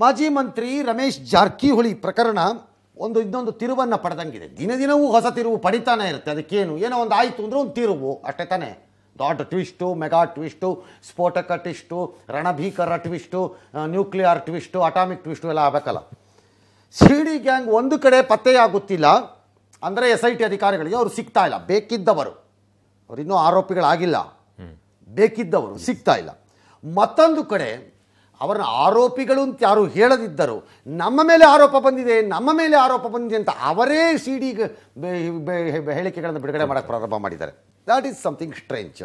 ಮಾಜಿ ಮಂತ್ರಿ ರಮೇಶ್ ಜಾರಕಿಹೊಳಿ ಪ್ರಕರಣ ಒಂದು ಇನ್ನೊಂದು ತಿರುವನ್ನು ಪಡೆದಂಗಿದೆ ದಿನ ದಿನವೂ ಹೊಸ ತಿರುವು ಪಡಿತಾನೆ ಇರುತ್ತೆ ಅದಕ್ಕೇನು ಏನೋ ಒಂದು ಆಯಿತು ಅಂದರೆ ಒಂದು ತಿರುವು ಅಷ್ಟೇ ತಾನೇ ದೊಡ್ಡ ಟ್ವಿಸ್ಟು ಮೆಗಾ ಟ್ವಿಸ್ಟು ಸ್ಫೋಟಕ ಟ್ವಿಸ್ಟು ರಣಭೀಕರ twist nuclear twist atomic twist ಎಲ್ಲ ಆಗಬೇಕಲ್ಲ ಸಿಡಿ ಡಿ ಗ್ಯಾಂಗ್ ಒಂದು ಕಡೆ ಪತ್ತೆಯಾಗುತ್ತಿಲ್ಲ ಅಂದರೆ ಎಸ್ ಐ ಟಿ ಅಧಿಕಾರಿಗಳಿಗೆ ಅವರು ಸಿಗ್ತಾ ಇಲ್ಲ ಬೇಕಿದ್ದವರು ಅವರಿನ್ನೂ ಆರೋಪಿಗಳಾಗಿಲ್ಲ ಬೇಕಿದ್ದವರು ಸಿಗ್ತಾ ಇಲ್ಲ ಮತ್ತೊಂದು ಕಡೆ ಅವರನ್ನ ಆರೋಪಿಗಳು ಅಂತ ಯಾರು ಹೇಳದಿದ್ದರು ನಮ್ಮ ಮೇಲೆ ಆರೋಪ ಬಂದಿದೆ ನಮ್ಮ ಮೇಲೆ ಆರೋಪ ಬಂದಿದೆ ಅಂತ ಅವರೇ ಸಿ ಡಿ ಹೇಳಿಕೆಗಳನ್ನು ಬಿಡುಗಡೆ ಮಾಡೋಕ್ಕೆ ಪ್ರಾರಂಭ ಮಾಡಿದ್ದಾರೆ that is something strange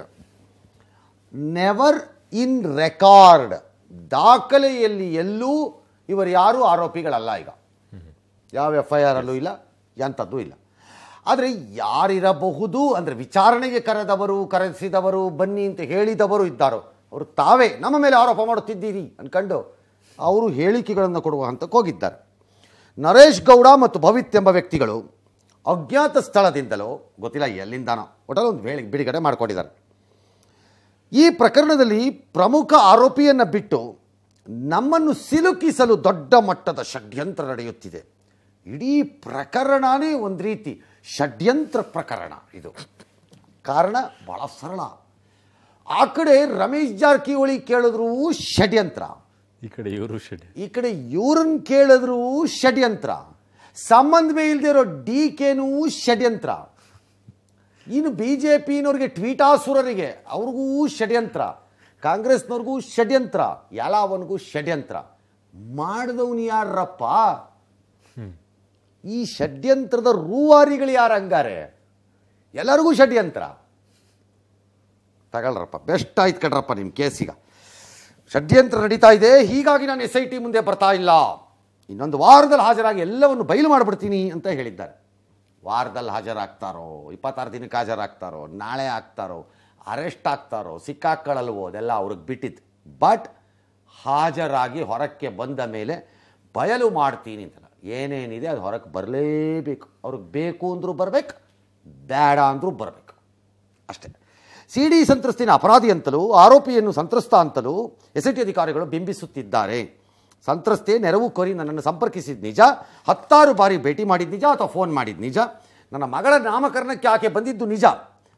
never in record ದಾಖಲೆಯಲ್ಲಿ ಎಲ್ಲೂ ಇವರು ಯಾರೂ ಆರೋಪಿಗಳಲ್ಲ ಈಗ ಯಾವ ಎಫ್ ಐ ಆರ್ ಅಲ್ಲೂ ಇಲ್ಲ ಎಂಥದ್ದು ಇಲ್ಲ ಆದರೆ ಯಾರಿರಬಹುದು ಅಂದರೆ ವಿಚಾರಣೆಗೆ ಕರೆದವರು ಕರೆಸಿದವರು ಬನ್ನಿ ಅಂತ ಹೇಳಿದವರು ಇದ್ದಾರೋ ಅವರು ತಾವೇ ನಮ್ಮ ಮೇಲೆ ಆರೋಪ ಮಾಡುತ್ತಿದ್ದೀರಿ ಅಂದ್ಕೊಂಡು ಅವರು ಹೇಳಿಕೆಗಳನ್ನು ಕೊಡುವ ಹಂತಕ್ಕೆ ಹೋಗಿದ್ದಾರೆ ನರೇಶ್ ಗೌಡ ಮತ್ತು ಭವಿತ್ ಎಂಬ ವ್ಯಕ್ತಿಗಳು ಅಜ್ಞಾತ ಸ್ಥಳದಿಂದಲೋ ಗೊತ್ತಿಲ್ಲ ಎಲ್ಲಿಂದಾನೋ ಒಟ್ಟಲ್ಲಿ ಒಂದು ಹೇಳಿ ಬಿಡುಗಡೆ ಮಾಡಿಕೊಂಡಿದ್ದಾರೆ ಈ ಪ್ರಕರಣದಲ್ಲಿ ಪ್ರಮುಖ ಆರೋಪಿಯನ್ನು ಬಿಟ್ಟು ನಮ್ಮನ್ನು ಸಿಲುಕಿಸಲು ದೊಡ್ಡ ಮಟ್ಟದ ಷಡ್ಯಂತ್ರ ನಡೆಯುತ್ತಿದೆ ಇಡೀ ಪ್ರಕರಣನೇ ಒಂದು ರೀತಿ ಷಡ್ಯಂತ್ರ ಪ್ರಕರಣ ಇದು ಕಾರಣ ಭಾಳ ಸರಳ ಆ ಕಡೆ ರಮೇಶ್ ಜಾರಕಿಹೊಳಿ ಕೇಳಿದ್ರು ಷಡ್ಯಂತ್ರ ಈ ಕಡೆ ಇವರು ಈ ಕಡೆ ಇವ್ರನ್ನ ಕೇಳಿದ್ರು ಷಡ್ಯಂತ್ರ ಸಂಬಂಧವೇ ಇಲ್ಲದೆ ಇರೋ ಡಿ ಕೆನೂ ಷಡ್ಯಂತ್ರ ಇನ್ನು ಬಿ ಜೆ ಪಿನವ್ರಿಗೆ ಟ್ವೀಟಾಸುರರಿಗೆ ಅವ್ರಿಗೂ ಷಡ್ಯಂತ್ರ ಕಾಂಗ್ರೆಸ್ನವ್ರಿಗೂ ಷಡ್ಯಂತ್ರ ಯಾಲಾವನಿಗೂ ಷಡ್ಯಂತ್ರ ಮಾಡಿದವನು ಯಾರಪ್ಪ ಈ ಷಡ್ಯಂತ್ರದ ರೂವಾರಿಗಳು ಯಾರು ಹಂಗಾರೆ ಎಲ್ಲರಿಗೂ ಷಡ್ಯಂತ್ರ ತಗೊಳ್ರಪ್ಪ ಬೆಸ್ಟ್ ಆಯ್ತು ಕಡ್ರಪ್ಪ ನಿಮ್ಮ ಕೇಸಿಗೆ ಷಡ್ಯಂತ್ರ ನಡೀತಾ ಇದೆ ಹೀಗಾಗಿ ನಾನು ಎಸ್ ಐ ಟಿ ಮುಂದೆ ಬರ್ತಾ ಇಲ್ಲ ಇನ್ನೊಂದು ವಾರದಲ್ಲಿ ಹಾಜರಾಗಿ ಎಲ್ಲವನ್ನು ಬಯಲು ಮಾಡಿಬಿಡ್ತೀನಿ ಅಂತ ಹೇಳಿದ್ದಾರೆ ವಾರದಲ್ಲಿ ಹಾಜರಾಗ್ತಾರೋ ಇಪ್ಪತ್ತಾರು ದಿನಕ್ಕೆ ಹಾಜರಾಗ್ತಾರೋ ನಾಳೆ ಆಗ್ತಾರೋ ಅರೆಸ್ಟ್ ಆಗ್ತಾರೋ ಸಿಕ್ಕಾಕ್ಕಳಲ್ವೋ ಅದೆಲ್ಲ ಅವ್ರಿಗೆ ಬಿಟ್ಟಿತ್ತು ಬಟ್ ಹಾಜರಾಗಿ ಹೊರಕ್ಕೆ ಬಂದ ಮೇಲೆ ಬಯಲು ಮಾಡ್ತೀನಿ ಅಂತಲ್ಲ ಏನೇನಿದೆ ಅದು ಹೊರಕ್ಕೆ ಬರಲೇಬೇಕು ಅವ್ರಿಗೆ ಬೇಕು ಅಂದರೂ ಬರಬೇಕು ಬೇಡ ಅಂದರೂ ಬರಬೇಕು ಅಷ್ಟೇ ಸಿ ಡಿ ಸಂತ್ರಸ್ತಿನ ಅಪರಾಧಿ ಅಂತಲೂ ಆರೋಪಿಯನ್ನು ಸಂತ್ರಸ್ತ ಅಂತಲೂ ಎಸ್ ಐ ಟಿ ಅಧಿಕಾರಿಗಳು ಬಿಂಬಿಸುತ್ತಿದ್ದಾರೆ ಸಂತ್ರಸ್ತೆ ನೆರವು ಕೋರಿ ನನ್ನನ್ನು ಸಂಪರ್ಕಿಸಿದ ನಿಜ ಹತ್ತಾರು ಬಾರಿ ಭೇಟಿ ಮಾಡಿದ ನಿಜ ಅಥವಾ ಫೋನ್ ಮಾಡಿದ ನಿಜ ನನ್ನ ಮಗಳ ನಾಮಕರಣಕ್ಕೆ ಆಕೆ ಬಂದಿದ್ದು ನಿಜ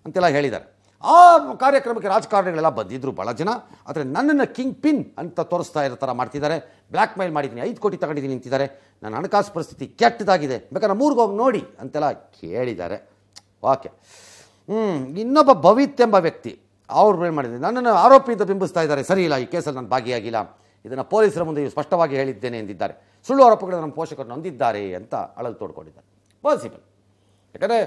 ಅಂತೆಲ್ಲ ಹೇಳಿದ್ದಾರೆ ಆ ಕಾರ್ಯಕ್ರಮಕ್ಕೆ ರಾಜಕಾರಣಿಗಳೆಲ್ಲ ಬಂದಿದ್ದರು ಭಾಳ ಜನ ಆದರೆ ನನ್ನನ್ನು ಕಿಂಗ್ ಪಿನ್ ಅಂತ ತೋರಿಸ್ತಾ ಇರೋ ಥರ ಮಾಡ್ತಿದ್ದಾರೆ ಬ್ಲ್ಯಾಕ್ ಮೇಲ್ ಮಾಡಿದ್ದೀನಿ ಐದು ಕೋಟಿ ತಗೊಂಡಿದ್ದೀನಿ ಅಂತಿದ್ದಾರೆ ನನ್ನ ಹಣಕಾಸು ಪರಿಸ್ಥಿತಿ ಕೆಟ್ಟದಾಗಿದೆ ಬೇಕಾದ್ರೆ ಹೋಗಿ ನೋಡಿ ಅಂತೆಲ್ಲ ಕೇಳಿದ್ದಾರೆ ಓಕೆ ಇನ್ನೊಬ್ಬ ಭವಿತ್ ಎಂಬ ವ್ಯಕ್ತಿ ಅವ್ರು ಏನು ಮಾಡಿದ್ದೀನಿ ನನ್ನನ್ನು ಆರೋಪಿ ಅಂತ ಬಿಂಬಿಸ್ತಾ ಇದ್ದಾರೆ ಸರಿ ಇಲ್ಲ ಈ ಕೇಸಲ್ಲಿ ನಾನು ಭಾಗಿಯಾಗಿಲ್ಲ ಇದನ್ನು ಪೊಲೀಸರ ಮುಂದೆ ಸ್ಪಷ್ಟವಾಗಿ ಹೇಳಿದ್ದೇನೆ ಎಂದಿದ್ದಾರೆ ಸುಳ್ಳು ಆರೋಪಗಳು ನಮ್ಮ ಪೋಷಕರು ನೊಂದಿದ್ದಾರೆ ಅಂತ ಅಳಲು ತೋಡ್ಕೊಂಡಿದ್ದಾರೆ ಪಾಸಿಬಲ್ ಯಾಕಂದರೆ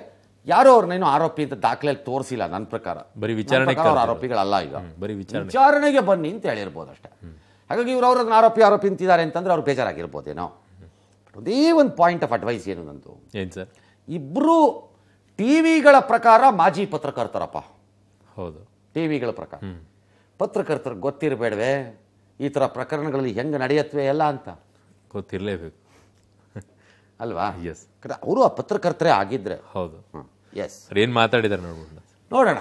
ಯಾರೋ ಅವ್ರನ್ನೇನು ಆರೋಪಿ ಅಂತ ದಾಖಲೆಯಲ್ಲಿ ತೋರಿಸಿಲ್ಲ ನನ್ನ ಪ್ರಕಾರ ಬರೀ ವಿಚಾರಣೆ ಅವ್ರ ಆರೋಪಿಗಳಲ್ಲ ಈಗ ಬರೀ ವಿಚಾರಣೆ ವಿಚಾರಣೆಗೆ ಬನ್ನಿ ಅಂತ ಹೇಳಿರ್ಬೋದು ಅಷ್ಟೇ ಹಾಗಾಗಿ ಇವರು ಅವ್ರನ್ನ ಆರೋಪಿ ಆರೋಪಿ ಅಂತಿದ್ದಾರೆ ಅಂತಂದ್ರೆ ಅವ್ರು ಬೇಜಾರಾಗಿರ್ಬೋದೇನೋ ಒಂದೇ ಒಂದು ಪಾಯಿಂಟ್ ಆಫ್ ಅಡ್ವೈಸ್ ಏನು ನಂದು ಇಬ್ಬರು ಟಿ ವಿಗಳ ಪ್ರಕಾರ ಮಾಜಿ ಪತ್ರಕರ್ತರಪ್ಪ ಹೌದು ಟಿ ವಿಗಳ ಪ್ರಕಾರ ಪತ್ರಕರ್ತರು ಗೊತ್ತಿರಬೇಡವೆ ಈ ಥರ ಪ್ರಕರಣಗಳಲ್ಲಿ ಹೆಂಗೆ ನಡೆಯತ್ವೆ ಎಲ್ಲ ಅಂತ ಗೊತ್ತಿರಲೇಬೇಕು ಅಲ್ವಾ ಎಸ್ ಅವರು ಆ ಪತ್ರಕರ್ತರೇ ಆಗಿದ್ರೆ ಹೌದು ಎಸ್ ಏನು ಮಾತಾಡಿದ್ದಾರೆ ನೋಡೋಣ ನೋಡೋಣ